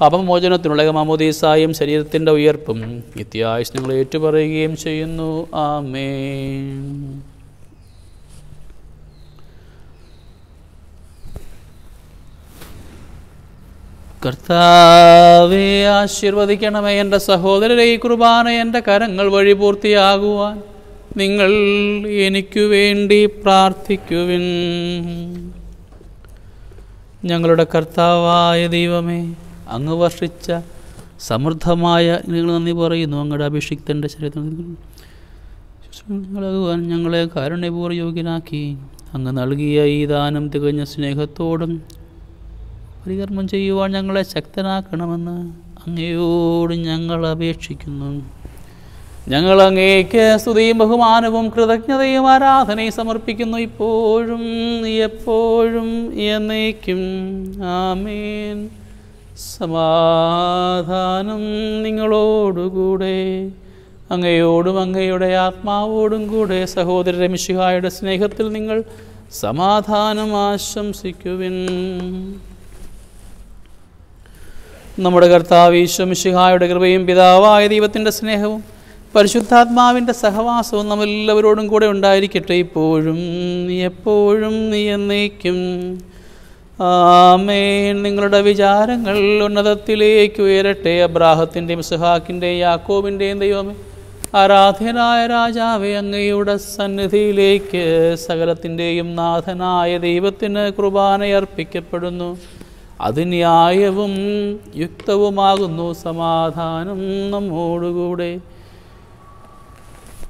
പാപമോചനത്തിനുള്ള മാമോദീസായും ശരീരത്തിൻ്റെ ഉയർപ്പും നിത്യായുസ് ഞങ്ങൾ ഏറ്റുപറയുകയും ചെയ്യുന്നു ആമേ കർത്താവെ ആശീർവദിക്കണമേ എൻ്റെ സഹോദരരെ ഈ കുർബാന എൻ്റെ കരങ്ങൾ വഴി പൂർത്തിയാകുവാൻ നിങ്ങൾ എനിക്കു വേണ്ടി പ്രാർത്ഥിക്കുവിൻ ഞങ്ങളുടെ കർത്താവായ ദൈവമേ അങ്ങ് വർഷിച്ച സമൃദ്ധമായ നിങ്ങൾ നന്ദി പറയുന്നു അങ്ങയുടെ അഭിഷിക്തൻ്റെ ശരീരത്തിൽ ഞങ്ങളെ കാരുണ്യപൂർവ്വ യോഗ്യനാക്കി അങ്ങ് നൽകിയ ഈ ദാനം തികഞ്ഞ സ്നേഹത്തോടും പരികർമ്മം ചെയ്യുവാൻ ഞങ്ങളെ ശക്തനാക്കണമെന്ന് അങ്ങയോട് ഞങ്ങൾ അപേക്ഷിക്കുന്നു ഞങ്ങൾ അങ്ങേക്ക് സ്തുതിയും ബഹുമാനവും കൃതജ്ഞതയും ആരാധനയും സമർപ്പിക്കുന്നു ഇപ്പോഴും എപ്പോഴും എന്നേക്കും ആമേൻ സമാധാനം നിങ്ങളോടുകൂടെ അങ്ങയോടും അങ്ങയുടെ ആത്മാവോടും കൂടെ സഹോദര മിശിഹായുടെ സ്നേഹത്തിൽ നിങ്ങൾ സമാധാനം ആശംസിക്കുവിൻ നമ്മുടെ കർത്താവീശ മിശിഹായുടെ കൃപയും പിതാവായ ദൈവത്തിൻ്റെ സ്നേഹവും പരിശുദ്ധാത്മാവിൻ്റെ സഹവാസവും നമ്മളെല്ലാവരോടും കൂടെ ഉണ്ടായിരിക്കട്ടെ ഇപ്പോഴും എപ്പോഴും നീ എന്നേക്കും ആമേൻ നിങ്ങളുടെ വിചാരങ്ങൾ ഉന്നതത്തിലേക്ക് ഉയരട്ടെ അബ്രാഹത്തിൻ്റെയും സുഹാക്കിൻ്റെയും യാക്കോബിൻ്റെയും ദൈവമേ ആരാധ്യനായ രാജാവേ അങ്ങയുടെ സന്നിധിയിലേക്ക് സകലത്തിൻ്റെയും നാഥനായ ദൈവത്തിന് കുർബാന അത് ന്യായവും യുക്തവുമാകുന്നു സമാധാനം നമ്മോടുകൂടെ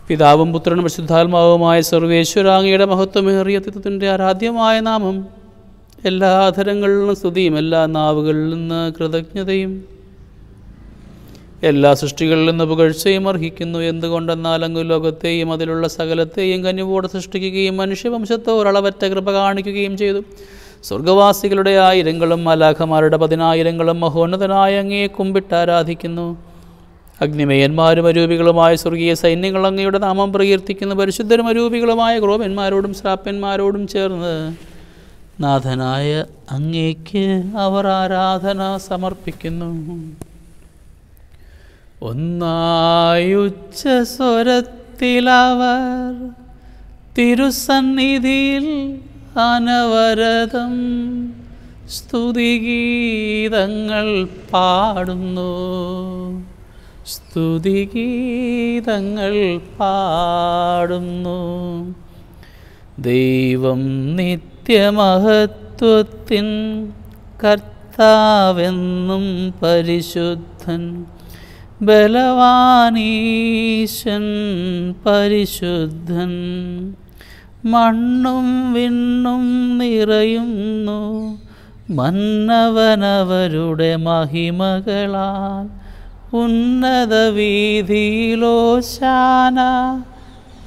പിതാവും പുത്രനും പരിശുദ്ധാത്മാവുമായ സർവേശ്വരാങ്ങയുടെ മഹത്വമേറിയ തിത്വത്തിൻ്റെ ആരാധ്യമായ നാമം എല്ലാ അധരങ്ങളിലും സ്തുതിയും എല്ലാ നാവുകളിൽ നിന്ന് കൃതജ്ഞതയും എല്ലാ സൃഷ്ടികളിൽ നിന്ന് പുകഴ്ചയും അർഹിക്കുന്നു എന്തുകൊണ്ടെന്നാൽ അങ്ങു ലോകത്തെയും അതിലുള്ള സകലത്തെയും കനിവോടെ സൃഷ്ടിക്കുകയും മനുഷ്യവംശത്തെ ഒരളവറ്റ കൃപ കാണിക്കുകയും ചെയ്തു സ്വർഗവാസികളുടെ ആയിരങ്ങളും മലാഖമാരുടെ പതിനായിരങ്ങളും മഹോന്നതനായ അങ്ങയെ കുമ്പിട്ട് ആരാധിക്കുന്നു അഗ്നിമയന്മാരും അരൂപികളുമായ സ്വർഗീയ സൈന്യങ്ങൾ അങ്ങയുടെ നാമം പ്രകീർത്തിക്കുന്നു പരിശുദ്ധരും അരൂപികളുമായ ക്രോപന്മാരോടും ശ്രാപ്യന്മാരോടും ചേർന്ന് നാഥനായ അങ്ങേക്ക് അവർ ആരാധന സമർപ്പിക്കുന്നു ഒന്നായുച്ച സ്വരത്തിലവർ തിരുസന്നിധിയിൽ അനവരതം സ്തുതിഗീതങ്ങൾ പാടുന്നു സ്തുതിഗീതങ്ങൾ പാടുന്നു ദൈവം നിത്യ നിത്യമഹത്വത്തിൻ കർത്താവെന്നും പരിശുദ്ധൻ ബലവാനീശൻ പരിശുദ്ധൻ മണ്ണും വിണ്ണും നിറയുന്നു മന്നവനവരുടെ മഹിമകളാൽ ഉന്നത വീതിയിലോശാന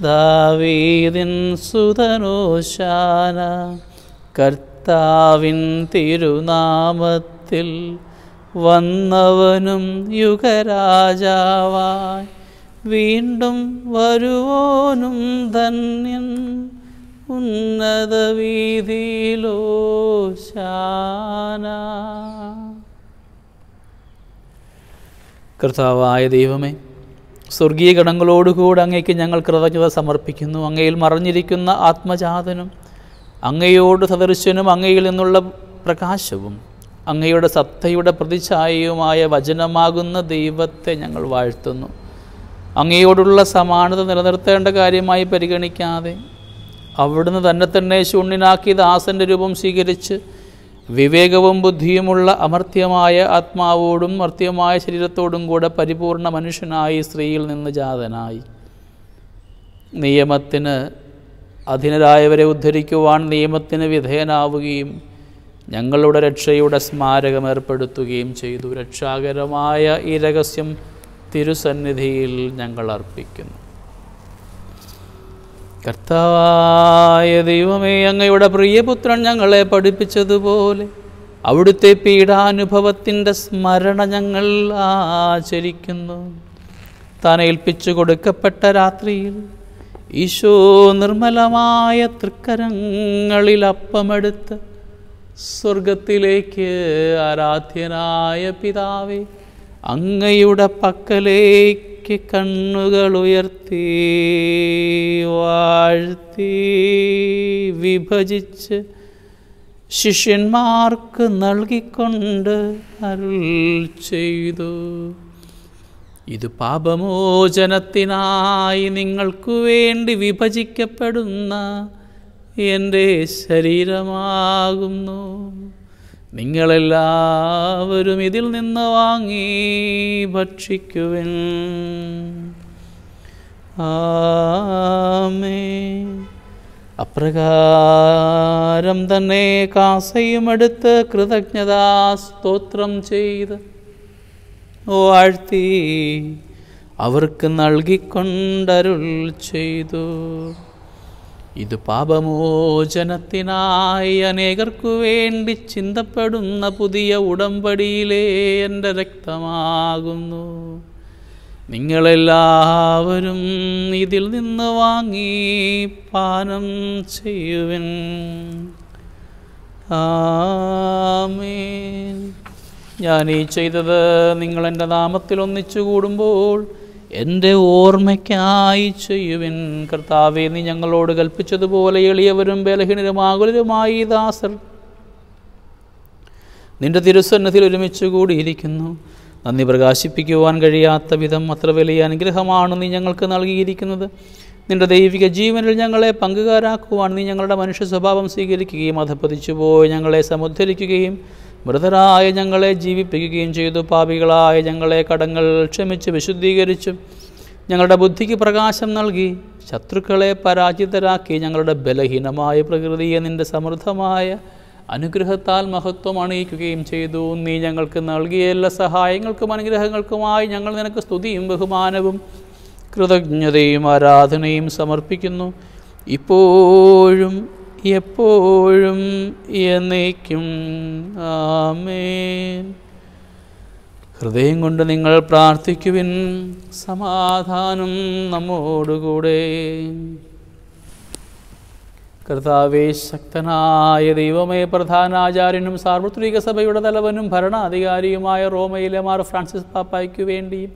ദാവീതിൻ സുതനോശാന കർത്താവിൻ തിരുനാമത്തിൽ വന്നവനും യുഗരാജാവായി വീണ്ടും വരുവോനും ധന്യൻ ഉന്നത വീതിയിലോ ശാന കർത്താവായ ദൈവമേ സ്വർഗീയ ഗണങ്ങളോടുകൂടെ അങ്ങേക്ക് ഞങ്ങൾ കൃതജ്ഞത സമർപ്പിക്കുന്നു അങ്ങയിൽ മറഞ്ഞിരിക്കുന്ന ആത്മജാതനും അങ്ങയോട് സദൃശ്യനും അങ്ങയിൽ നിന്നുള്ള പ്രകാശവും അങ്ങയുടെ സത്തയുടെ പ്രതിച്ഛായയുമായ വചനമാകുന്ന ദൈവത്തെ ഞങ്ങൾ വാഴ്ത്തുന്നു അങ്ങയോടുള്ള സമാനത നിലനിർത്തേണ്ട കാര്യമായി പരിഗണിക്കാതെ അവിടുന്ന് തന്നെ തന്നെ ശൂണ്യനാക്കി ദാസൻ്റെ രൂപം സ്വീകരിച്ച് വിവേകവും ബുദ്ധിയുമുള്ള അമർത്യമായ ആത്മാവോടും മർത്യമായ ശരീരത്തോടും കൂടെ പരിപൂർണ മനുഷ്യനായി സ്ത്രീയിൽ നിന്ന് ജാതനായി നിയമത്തിന് അധീനരായവരെ ഉദ്ധരിക്കുവാൻ നിയമത്തിന് വിധേയനാവുകയും ഞങ്ങളുടെ രക്ഷയുടെ സ്മാരകം ഏർപ്പെടുത്തുകയും ചെയ്തു രക്ഷാകരമായ ഈ രഹസ്യം തിരുസന്നിധിയിൽ ഞങ്ങൾ അർപ്പിക്കുന്നു കർത്താവായ ദൈവമേ അങ്ങയുടെ പ്രിയപുത്രൻ ഞങ്ങളെ പഠിപ്പിച്ചതുപോലെ അവിടുത്തെ പീഡാനുഭവത്തിൻ്റെ സ്മരണ ഞങ്ങൾ ആചരിക്കുന്നു താൻ ഏൽപ്പിച്ചു കൊടുക്കപ്പെട്ട രാത്രിയിൽ ഈശോ നിർമ്മലമായ തൃക്കരങ്ങളിൽ അപ്പമെടുത്ത് സ്വർഗത്തിലേക്ക് ആരാധ്യനായ പിതാവെ അങ്ങയുടെ പക്കലേക്ക് കണ്ണുകൾ ഉയർത്തി വാഴ്ത്തി വിഭജിച്ച് ശിഷ്യന്മാർക്ക് നൽകിക്കൊണ്ട് അരുൾ ചെയ്തു ഇത് പാപമോചനത്തിനായി നിങ്ങൾക്കു വേണ്ടി വിഭജിക്കപ്പെടുന്ന എൻ്റെ ശരീരമാകുന്നു നിങ്ങളെല്ലാവരും ഇതിൽ നിന്ന് വാങ്ങി ഭക്ഷിക്കുവൻ ആമേ അപ്രകാരം തന്നെ കാസയുമെടുത്ത് കൃതജ്ഞതാ സ്തോത്രം ചെയ്ത് വാഴ്ത്തി അവർക്ക് നൽകിക്കൊണ്ടരുൾ ചെയ്തു ഇത് പാപമോചനത്തിനായി അനേകർക്കു വേണ്ടി ചിന്തപ്പെടുന്ന പുതിയ ഉടമ്പടിയിലെ എൻ്റെ രക്തമാകുന്നു നിങ്ങളെല്ലാവരും ഇതിൽ നിന്ന് വാങ്ങി പാനം ചെയ്യുവൻ ആമേൻ ഞാൻ ഈ ചെയ്തത് നിങ്ങൾ എൻ്റെ നാമത്തിൽ ഒന്നിച്ചു കൂടുമ്പോൾ എൻ്റെ ഓർമ്മയ്ക്കായി ചെയ്യുവിൻ കർത്താവെ നീ ഞങ്ങളോട് കൽപ്പിച്ചതുപോലെ എളിയവരും ബലഹീനരും ആകുലരുമായി ദാസർ നിന്റെ തിരുസന്നത്തിൽ ഒരുമിച്ച് കൂടിയിരിക്കുന്നു നന്ദി പ്രകാശിപ്പിക്കുവാൻ കഴിയാത്ത വിധം അത്ര വലിയ അനുഗ്രഹമാണ് നീ ഞങ്ങൾക്ക് നൽകിയിരിക്കുന്നത് നിന്റെ ദൈവിക ജീവനിൽ ഞങ്ങളെ പങ്കുകാരാക്കുവാൻ നീ ഞങ്ങളുടെ മനുഷ്യ സ്വഭാവം സ്വീകരിക്കുകയും അധപ്പതിച്ചു പോയി ഞങ്ങളെ സമുദ്ധരിക്കുകയും മൃതരായ ഞങ്ങളെ ജീവിപ്പിക്കുകയും ചെയ്തു പാപികളായ ഞങ്ങളെ കടങ്ങൾ ക്ഷമിച്ച് വിശുദ്ധീകരിച്ചു ഞങ്ങളുടെ ബുദ്ധിക്ക് പ്രകാശം നൽകി ശത്രുക്കളെ പരാജിതരാക്കി ഞങ്ങളുടെ ബലഹീനമായ പ്രകൃതിയെ നിൻ്റെ സമൃദ്ധമായ അനുഗ്രഹത്താൽ മഹത്വം അണിയിക്കുകയും ചെയ്തു നീ ഞങ്ങൾക്ക് നൽകിയ എല്ലാ സഹായങ്ങൾക്കും അനുഗ്രഹങ്ങൾക്കുമായി ഞങ്ങൾ നിനക്ക് സ്തുതിയും ബഹുമാനവും കൃതജ്ഞതയും ആരാധനയും സമർപ്പിക്കുന്നു ഇപ്പോഴും എപ്പോഴും എന്നേക്കും ആമേൻ ഹൃദയം കൊണ്ട് നിങ്ങൾ പ്രാർത്ഥിക്കുവിൻ സമാധാനം നമ്മോടുകൂടെ കർത്താവേ ശക്തനായ ദൈവമേ പ്രധാനാചാര്യനും സാർവത്രിക സഭയുടെ തലവനും ഭരണാധികാരിയുമായ റോമയിലെ മാർ ഫ്രാൻസിസ് പാപ്പായ്ക്ക് വേണ്ടിയും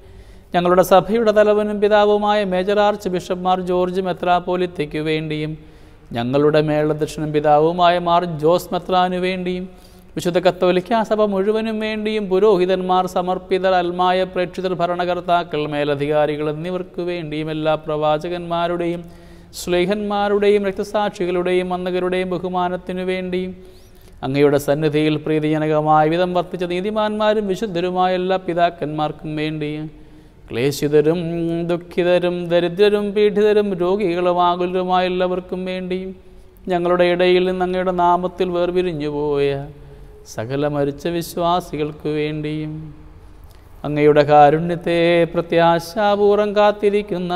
ഞങ്ങളുടെ സഭയുടെ തലവനും പിതാവുമായ മേജർ ആർച്ച് ബിഷപ്പ്മാർ ജോർജ് മെത്രാപോലിത്തയ്ക്ക് വേണ്ടിയും ഞങ്ങളുടെ മേളദക്ഷിണൻ പിതാവുമായ മാർ ജോസ് മെത്രാനു വേണ്ടിയും വിശുദ്ധ കത്തോലിക്ക സഭ മുഴുവനും വേണ്ടിയും പുരോഹിതന്മാർ സമർപ്പിതർ അൽമായ പ്രേക്ഷിതർ ഭരണകർത്താക്കൾ മേലധികാരികൾ എന്നിവർക്ക് വേണ്ടിയും എല്ലാ പ്രവാചകന്മാരുടെയും സ്ലേഹന്മാരുടെയും രക്തസാക്ഷികളുടെയും അന്നകരുടെയും ബഹുമാനത്തിനു വേണ്ടിയും അങ്ങയുടെ സന്നിധിയിൽ പ്രീതിജനകമായ വിധം വർത്തിച്ച നീതിമാന്മാരും വിശുദ്ധരുമായ എല്ലാ പിതാക്കന്മാർക്കും വേണ്ടിയും ക്ലേശിതരും ദുഃഖിതരും ദരിദ്രരും പീഡിതരും രോഗികളും എല്ലാവർക്കും വേണ്ടിയും ഞങ്ങളുടെ ഇടയിൽ നിന്ന് അങ്ങയുടെ നാമത്തിൽ വേർപിരിഞ്ഞുപോയ സകല മരിച്ച വിശ്വാസികൾക്ക് വേണ്ടിയും അങ്ങയുടെ കാരുണ്യത്തെ പ്രത്യാശാപൂർവം കാത്തിരിക്കുന്ന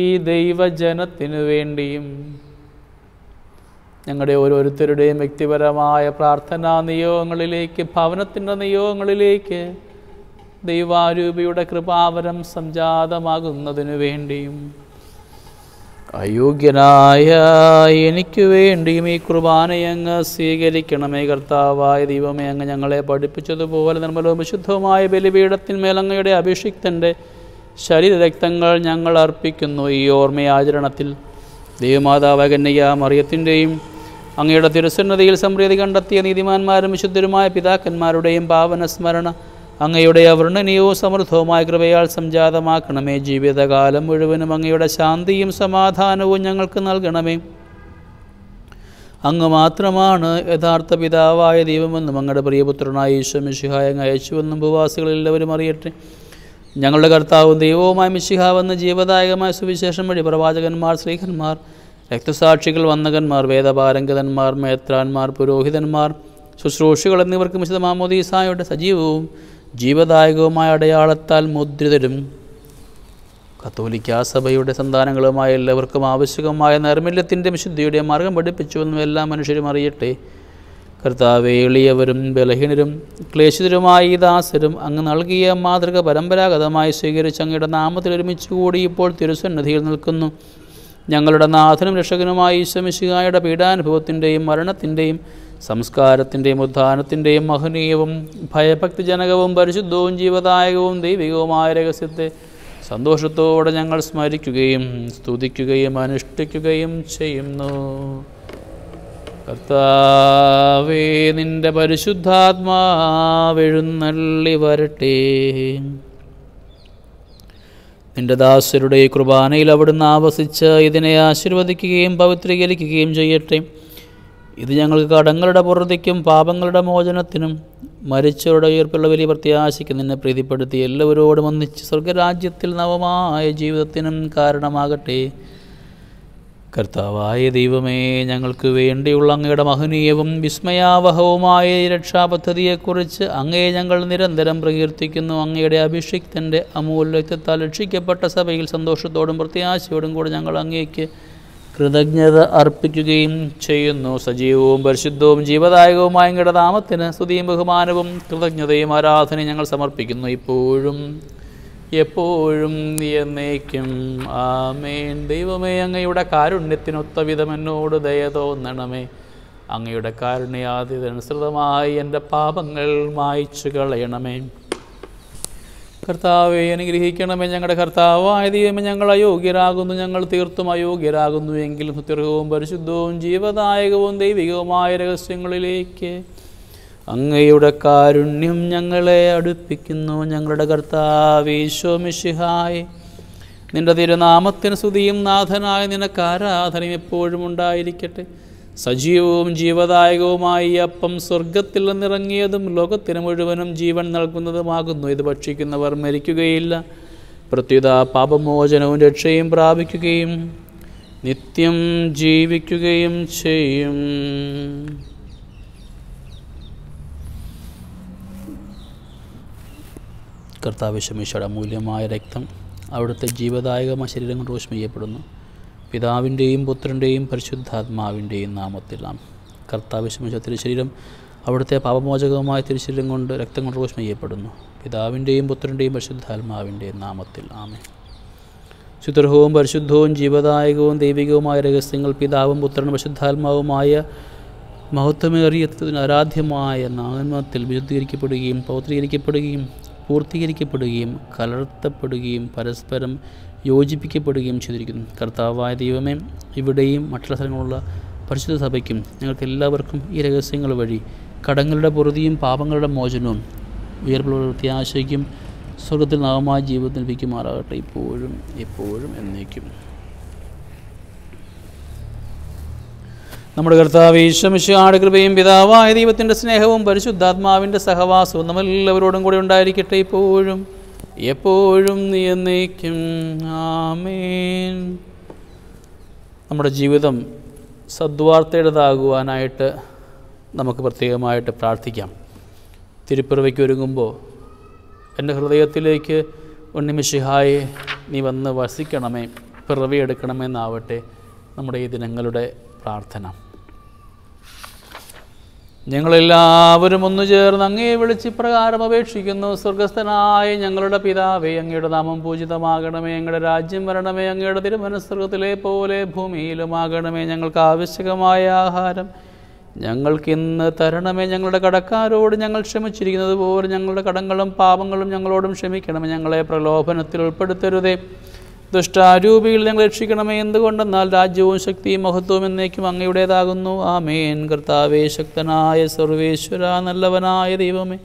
ഈ ദൈവജനത്തിനു വേണ്ടിയും ഞങ്ങളുടെ ഓരോരുത്തരുടെയും വ്യക്തിപരമായ പ്രാർത്ഥനാ നിയോഗങ്ങളിലേക്ക് ഭവനത്തിൻ്റെ നിയോഗങ്ങളിലേക്ക് ദൈവാരൂപിയുടെ കൃപാവരം സംജാതമാകുന്നതിനു വേണ്ടിയും അയോഗ്യനായ എനിക്ക് വേണ്ടിയും ഈ കുർബാനയങ്ങ് സ്വീകരിക്കണമേ കർത്താവായ ദൈവമേ അങ്ങ് ഞങ്ങളെ പഠിപ്പിച്ചതുപോലെ നിർമ്മലവും വിശുദ്ധവുമായ ബലിപീഠത്തിന്മേലങ്ങയുടെ അഭിഷിക്തൻ്റെ ശരീരരക്തങ്ങൾ ഞങ്ങൾ അർപ്പിക്കുന്നു ഈ ഓർമ്മയാചരണത്തിൽ ദൈവമാതാവ് കന്യക മറിയത്തിൻ്റെയും അങ്ങയുടെ തിരുസന്നതിയിൽ സംപ്രീതി കണ്ടെത്തിയ നീതിമാന്മാരും വിശുദ്ധരുമായ പിതാക്കന്മാരുടെയും ഭാവനസ്മരണ സ്മരണ അങ്ങയുടെ അവർണ്ണനീയവും സമൃദ്ധവുമായ കൃപയാൽ സംജാതമാക്കണമേ ജീവിതകാലം മുഴുവനും അങ്ങയുടെ ശാന്തിയും സമാധാനവും ഞങ്ങൾക്ക് നൽകണമേ അങ്ങ് മാത്രമാണ് യഥാർത്ഥ പിതാവായ ദൈവമെന്നും അങ്ങയുടെ പ്രിയപുത്രനായ ഈശോ മിശിഹായ അങ്ങ് അയച്ചുവെന്നും ഭൂവാസികളെല്ലാവരും അറിയട്ടെ ഞങ്ങളുടെ കർത്താവും ദൈവവുമായ മിശിഹാവെന്ന ജീവദായകമായ സുവിശേഷം വഴി പ്രവാചകന്മാർ ശ്രീഹന്മാർ രക്തസാക്ഷികൾ വന്നകന്മാർ വേദപാരംഗതന്മാർ മേത്രാന്മാർ പുരോഹിതന്മാർ ശുശ്രൂഷകൾ എന്നിവർക്ക് വിശുദ്ധ മാമോദീസായുടെ സജീവവും ജീവദായകവുമായ അടയാളത്താൽ മുദ്രിതരും കത്തോലിക്കാ സഭയുടെ സന്താനങ്ങളുമായ എല്ലാവർക്കും ആവശ്യകമായ നൈർമല്യത്തിൻ്റെ വിശുദ്ധിയുടെ മാർഗം പഠിപ്പിച്ചുവെന്നും എല്ലാ മനുഷ്യരും അറിയട്ടെ കർത്താവ് എളിയവരും ബലഹീനരും ക്ലേശിതരുമായി ദാസരും അങ്ങ് നൽകിയ മാതൃക പരമ്പരാഗതമായി സ്വീകരിച്ച് അങ്ങയുടെ നാമത്തിൽ ഒരുമിച്ച് കൂടി ഇപ്പോൾ തിരുസന്നിധിയിൽ നിൽക്കുന്നു ഞങ്ങളുടെ നാഥനും രക്ഷകനുമായ ഈശ്വമിശികായുടെ പീഡാനുഭവത്തിൻ്റെയും മരണത്തിൻ്റെയും സംസ്കാരത്തിൻ്റെയും ഉദ്ധാനത്തിൻ്റെയും മഹനീയവും ഭയഭക്തിജനകവും പരിശുദ്ധവും ജീവദായകവും ദൈവികവുമായ രഹസ്യത്തെ സന്തോഷത്തോടെ ഞങ്ങൾ സ്മരിക്കുകയും സ്തുതിക്കുകയും അനുഷ്ഠിക്കുകയും ചെയ്യുന്നു കർത്താവേ നിന്റെ പരിശുദ്ധാത്മാവെഴുന്നള്ളി വരട്ടെ നിന്റെ ദാസരുടെ കുർബാനയിൽ അവിടുന്ന് ആവസിച്ച് ഇതിനെ ആശീർവദിക്കുകയും പവിത്രീകരിക്കുകയും ചെയ്യട്ടെ ഇത് ഞങ്ങൾക്ക് കടങ്ങളുടെ പുറത്തേക്കും പാപങ്ങളുടെ മോചനത്തിനും മരിച്ചവരുടെ ഉയർപ്പുള്ള വലിയ പ്രത്യാശയ്ക്ക് നിന്നെ പ്രീതിപ്പെടുത്തി എല്ലാവരോടും ഒന്നിച്ച് സ്വർഗരാജ്യത്തിൽ നവമായ ജീവിതത്തിനും കാരണമാകട്ടെ കർത്താവായ ദൈവമേ ഞങ്ങൾക്ക് വേണ്ടിയുള്ള അങ്ങയുടെ മഹനീയവും വിസ്മയാവഹവുമായ രക്ഷാപദ്ധതിയെക്കുറിച്ച് അങ്ങയെ ഞങ്ങൾ നിരന്തരം പ്രകീർത്തിക്കുന്നു അങ്ങയുടെ അഭിഷിക്തൻ്റെ അമൂല്യത്വത്താൽ രക്ഷിക്കപ്പെട്ട സഭയിൽ സന്തോഷത്തോടും പ്രത്യാശയോടും കൂടെ ഞങ്ങൾ അങ്ങേക്ക് കൃതജ്ഞത അർപ്പിക്കുകയും ചെയ്യുന്നു സജീവവും പരിശുദ്ധവും ജീവദായകവുമായ ഇങ്ങയുടെ നാമത്തിന് സ്തുതിയും ബഹുമാനവും കൃതജ്ഞതയും ആരാധനയും ഞങ്ങൾ സമർപ്പിക്കുന്നു ഇപ്പോഴും എപ്പോഴും എന്നേക്കും ആമേൻ ദൈവമേ അങ്ങയുടെ കാരുണ്യത്തിനൊത്ത വിധം എന്നോട് ദയ തോന്നണമേ അങ്ങയുടെ കാരുണ്യാതിഥനുസൃതമായി എൻ്റെ പാപങ്ങൾ മായ്ച്ചു കളയണമേ കർത്താവെ അനുഗ്രഹിക്കണമേ ഞങ്ങളുടെ കർത്താവായ ദൈവമേ ഞങ്ങൾ അയോഗ്യരാകുന്നു ഞങ്ങൾ തീർത്തും അയോഗ്യരാകുന്നു എങ്കിലും സുത്യർഹവും പരിശുദ്ധവും ജീവദായകവും ദൈവികവുമായ രഹസ്യങ്ങളിലേക്ക് അങ്ങയുടെ കാരുണ്യം ഞങ്ങളെ അടുപ്പിക്കുന്നു ഞങ്ങളുടെ കർത്താവീശോ മിഷിഹായി നിന്റെ തിരുനാമത്തിന് സ്തുതിയും നാഥനായ നിനക്ക് ആരാധനയും എപ്പോഴും ഉണ്ടായിരിക്കട്ടെ സജീവവും ജീവദായകവുമായ ഈ അപ്പം സ്വർഗത്തിൽ നിന്നിറങ്ങിയതും ലോകത്തിന് മുഴുവനും ജീവൻ നൽകുന്നതുമാകുന്നു ഇത് ഭക്ഷിക്കുന്നവർ മരിക്കുകയില്ല പ്രത്യുത പാപമോചനവും രക്ഷയും പ്രാപിക്കുകയും നിത്യം ജീവിക്കുകയും ചെയ്യും കർത്താവ് അമൂല്യമായ രക്തം അവിടുത്തെ ജീവദായകമായ ശരീരം കൊണ്ട് ഊഷ്മീയപ്പെടുന്നു പിതാവിൻ്റെയും പുത്രൻ്റെയും പരിശുദ്ധാത്മാവിൻ്റെയും നാമത്തിലാം കർത്താവ് ശമിച്ച തിരുശരീരം അവിടുത്തെ പാപമോചകവുമായ തിരുശരീരം കൊണ്ട് രക്തം കൊണ്ട് റോഷം ചെയ്യപ്പെടുന്നു പിതാവിൻ്റെയും പുത്രൻ്റെയും പരിശുദ്ധാത്മാവിൻ്റെയും നാമത്തിൽ ആമേ ശുദ്രഹവും പരിശുദ്ധവും ജീവദായകവും ദൈവികവുമായ രഹസ്യങ്ങൾ പിതാവും പുത്രനും പരിശുദ്ധാത്മാവുമായ മഹത്വമേറിയ ആരാധ്യമായ നാമത്തിൽ വിശുദ്ധീകരിക്കപ്പെടുകയും പൗത്രീകരിക്കപ്പെടുകയും പൂർത്തീകരിക്കപ്പെടുകയും കലർത്തപ്പെടുകയും പരസ്പരം യോജിപ്പിക്കപ്പെടുകയും ചെയ്തിരിക്കുന്നു കർത്താവായ ദൈവമേ ഇവിടെയും മറ്റുള്ള സ്ഥലങ്ങളുള്ള പരിശുദ്ധ സഭയ്ക്കും ഞങ്ങൾക്ക് എല്ലാവർക്കും ഈ രഹസ്യങ്ങൾ വഴി കടങ്ങളുടെ പൊറുതിയും പാപങ്ങളുടെ മോചനവും ഉയർപ്പുള്ള പ്രത്യാശയ്ക്കും സ്വർഗത്തിൽ നവമായ ജീവിതത്തിൽ ലഭിക്കുമാറാകട്ടെ ഇപ്പോഴും എപ്പോഴും എന്നേക്കും നമ്മുടെ കർത്താവ് ഈശ്വമിശാട് കൃപയും പിതാവായ ദൈവത്തിൻ്റെ സ്നേഹവും പരിശുദ്ധാത്മാവിൻ്റെ സഹവാസവും നമ്മളെല്ലാവരോടും കൂടെ ഉണ്ടായിരിക്കട്ടെ ഇപ്പോഴും എപ്പോഴും നീ എന്നേക്കും ആമേൻ നമ്മുടെ ജീവിതം സദ്വാർത്തയുടേതാകുവാനായിട്ട് നമുക്ക് പ്രത്യേകമായിട്ട് പ്രാർത്ഥിക്കാം തിരുപ്പിറവയ്ക്ക് ഒരുങ്ങുമ്പോൾ എൻ്റെ ഹൃദയത്തിലേക്ക് ഉണ്ണിമിഷിഹായെ നീ വന്ന് വസിക്കണമേ പിറവിയെടുക്കണമെന്നാവട്ടെ നമ്മുടെ ഈ ദിനങ്ങളുടെ പ്രാർത്ഥന ഞങ്ങളെല്ലാവരും ഒന്നു ചേർന്ന് അങ്ങേ വിളിച്ച് ഇപ്രകാരം അപേക്ഷിക്കുന്നു സ്വർഗസ്ഥനായ ഞങ്ങളുടെ പിതാവേ അങ്ങയുടെ നാമം പൂജിതമാകണമേ ഞങ്ങളുടെ രാജ്യം വരണമേ അങ്ങയുടെ തിരുമനസ്വർഗത്തിലെ പോലെ ഭൂമിയിലുമാകണമേ ഞങ്ങൾക്ക് ആവശ്യകമായ ആഹാരം ഞങ്ങൾക്കിന്ന് തരണമേ ഞങ്ങളുടെ കടക്കാരോട് ഞങ്ങൾ ക്ഷമിച്ചിരിക്കുന്നത് പോലെ ഞങ്ങളുടെ കടങ്ങളും പാപങ്ങളും ഞങ്ങളോടും ക്ഷമിക്കണമേ ഞങ്ങളെ പ്രലോഭനത്തിൽ ഉൾപ്പെടുത്തരുതേ ദുഷ്ടാരൂപികൾ ഞങ്ങൾ രക്ഷിക്കണമേ എന്തുകൊണ്ടെന്നാൽ രാജ്യവും ശക്തിയും മഹത്വവും എന്നേക്കും അങ്ങയുടേതാകുന്നു ആമേൻ കർത്താവേ ശക്തനായ സർവേശ്വര നല്ലവനായ ദൈവമേ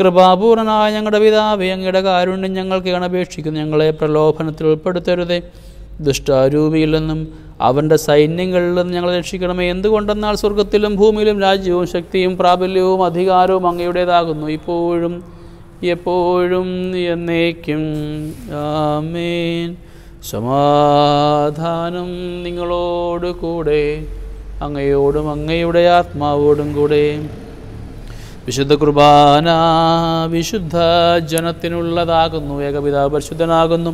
കൃപാപൂർണനായ ഞങ്ങളുടെ പിതാവേ അങ്ങയുടെ കാരുണ്യം ഞങ്ങൾക്ക് അണപേക്ഷിക്കുന്നു ഞങ്ങളെ പ്രലോഭനത്തിൽ ഉൾപ്പെടുത്തരുതേ ദുഷ്ടാരൂപിയിൽ നിന്നും അവൻ്റെ സൈന്യങ്ങളിൽ നിന്നും ഞങ്ങളെ രക്ഷിക്കണമേ എന്തുകൊണ്ടെന്നാൽ സ്വർഗത്തിലും ഭൂമിയിലും രാജ്യവും ശക്തിയും പ്രാബല്യവും അധികാരവും അങ്ങയുടേതാകുന്നു ഇപ്പോഴും എപ്പോഴും എന്നേക്കും ആമേൻ സമാധാനം നിങ്ങളോട് കൂടെ അങ്ങയോടും അങ്ങയുടെ ആത്മാവോടും കൂടെ വിശുദ്ധ കുർബാന വിശുദ്ധ ജനത്തിനുള്ളതാകുന്നു ഏകപിതാവ് പരിശുദ്ധനാകുന്നു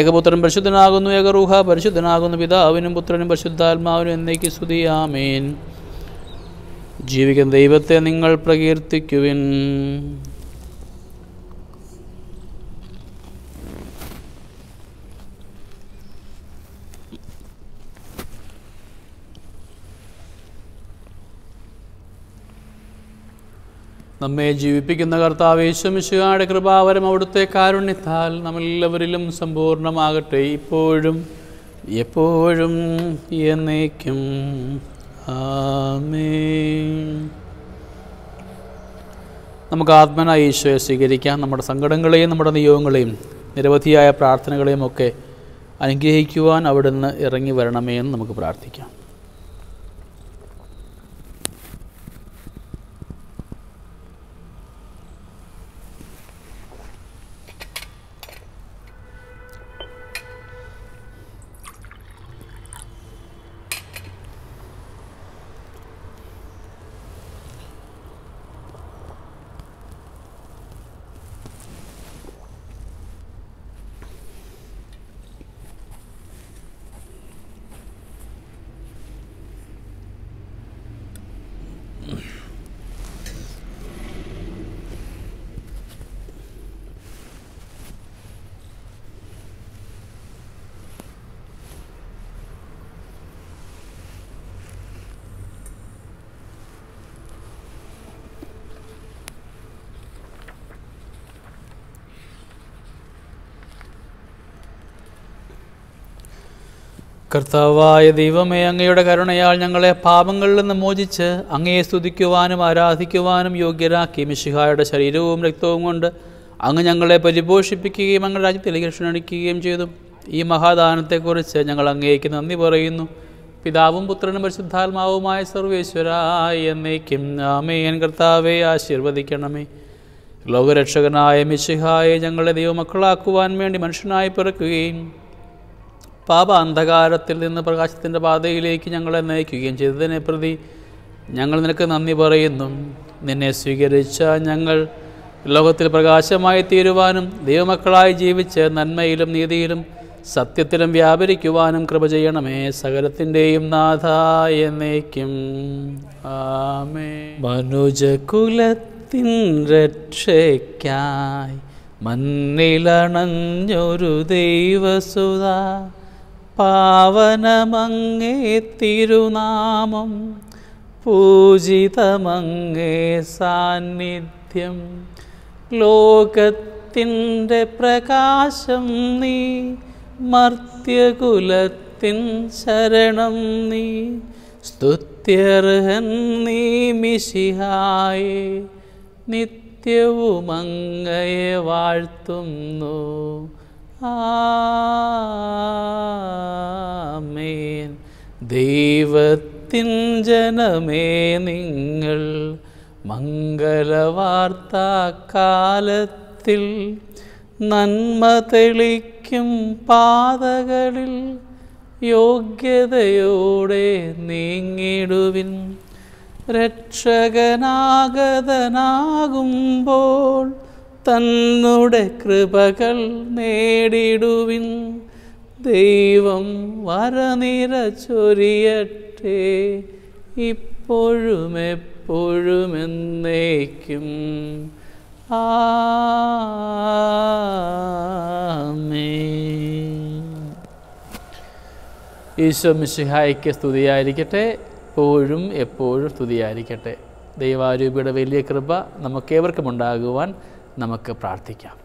ഏകപുത്രൻ പരിശുദ്ധനാകുന്നു ഏകറൂഹ പരിശുദ്ധനാകുന്നു പിതാവിനും പുത്രനും പരിശുദ്ധാത്മാവിനും എന്നേക്ക് സ്തുതിയാമേൻ ജീവിക്കുന്ന ദൈവത്തെ നിങ്ങൾ പ്രകീർത്തിക്കുവിൻ നമ്മെ ജീവിപ്പിക്കുന്ന കർത്താവ് യേശുമിശുകാരുടെ കൃപാവരം അവിടുത്തെ കാരുണ്യത്താൽ നമ്മളെല്ലാവരിലും സമ്പൂർണ്ണമാകട്ടെ ഇപ്പോഴും എപ്പോഴും എന്നേക്കും ആമേ നമുക്ക് ആത്മനായി ഈശോയെ സ്വീകരിക്കാം നമ്മുടെ സങ്കടങ്ങളെയും നമ്മുടെ നിയോഗങ്ങളെയും നിരവധിയായ പ്രാർത്ഥനകളെയും ഒക്കെ അനുഗ്രഹിക്കുവാൻ അവിടുന്ന് ഇറങ്ങി വരണമേ എന്ന് നമുക്ക് പ്രാർത്ഥിക്കാം കർത്താവായ ദൈവമേ അങ്ങയുടെ കരുണയാൽ ഞങ്ങളെ പാപങ്ങളിൽ നിന്ന് മോചിച്ച് അങ്ങയെ സ്തുതിക്കുവാനും ആരാധിക്കുവാനും യോഗ്യരാക്കി മിശിഹായുടെ ശരീരവും രക്തവും കൊണ്ട് അങ്ങ് ഞങ്ങളെ പരിപോഷിപ്പിക്കുകയും അങ്ങ് രാജ്യത്തിലേക്ക് ക്ഷണിക്കുകയും ചെയ്തു ഈ മഹാദാനത്തെക്കുറിച്ച് ഞങ്ങൾ അങ്ങേക്ക് നന്ദി പറയുന്നു പിതാവും പുത്രനും പരിശുദ്ധാത്മാവുമായ സർവേശ്വരായ എന്നേക്കും ആമേൻ കർത്താവെ ആശീർവദിക്കണമേ ലോകരക്ഷകനായ മിശിഹായെ ഞങ്ങളെ ദൈവമക്കളാക്കുവാൻ വേണ്ടി മനുഷ്യനായി പിറക്കുകയും പാപ അന്ധകാരത്തിൽ നിന്ന് പ്രകാശത്തിൻ്റെ പാതയിലേക്ക് ഞങ്ങളെ നയിക്കുകയും ചെയ്തതിനെ പ്രതി ഞങ്ങൾ നിനക്ക് നന്ദി പറയുന്നു നിന്നെ സ്വീകരിച്ച ഞങ്ങൾ ലോകത്തിൽ പ്രകാശമായി തീരുവാനും ദൈവമക്കളായി ജീവിച്ച് നന്മയിലും നീതിയിലും സത്യത്തിലും വ്യാപരിക്കുവാനും കൃപ ചെയ്യണമേ സകലത്തിൻ്റെയും നാഥായ നയിക്കും ആമേ മനുജകുലത്തിൻ രക്ഷയ്ക്കായി മണ്ണിലണഞ്ഞൊരു ദൈവസുത പാവനമങ്ങേ തിരുനാമം പൂജിതമങ്ങേ സാന്നിധ്യം ലോകത്തിൻ്റെ പ്രകാശം നീ മർത്യകുലത്തിൻ ശരണം നീ സ്തുത്യർഹൻ നീ മിശിഹായ നിത്യവുമങ്ങയെ വാഴ്ത്തുന്നു ആമേൻ ദൈവത്തിൻ ജനമേ നിങ്ങൾ മംഗളവാർത്താക്കാലത്തിൽ നന്മ തെളിക്കും പാതകളിൽ യോഗ്യതയോടെ നീങ്ങിടുവിൻ രക്ഷകനാഗതനാകുമ്പോൾ തന്നുടെ കൃപകൾ നേടിടുവിൻ ദൈവം വരനിര ചൊരിയട്ടെ ഇപ്പോഴും എപ്പോഴും എന്നേക്കും ഈശോ മിശിഹായ്ക്ക് സ്തുതിയായിരിക്കട്ടെ എപ്പോഴും എപ്പോഴും സ്തുതിയായിരിക്കട്ടെ ദൈവാരൂപിയുടെ വലിയ കൃപ നമുക്കേവർക്കും ഉണ്ടാകുവാൻ നമുക്ക് പ്രാർത്ഥിക്കാം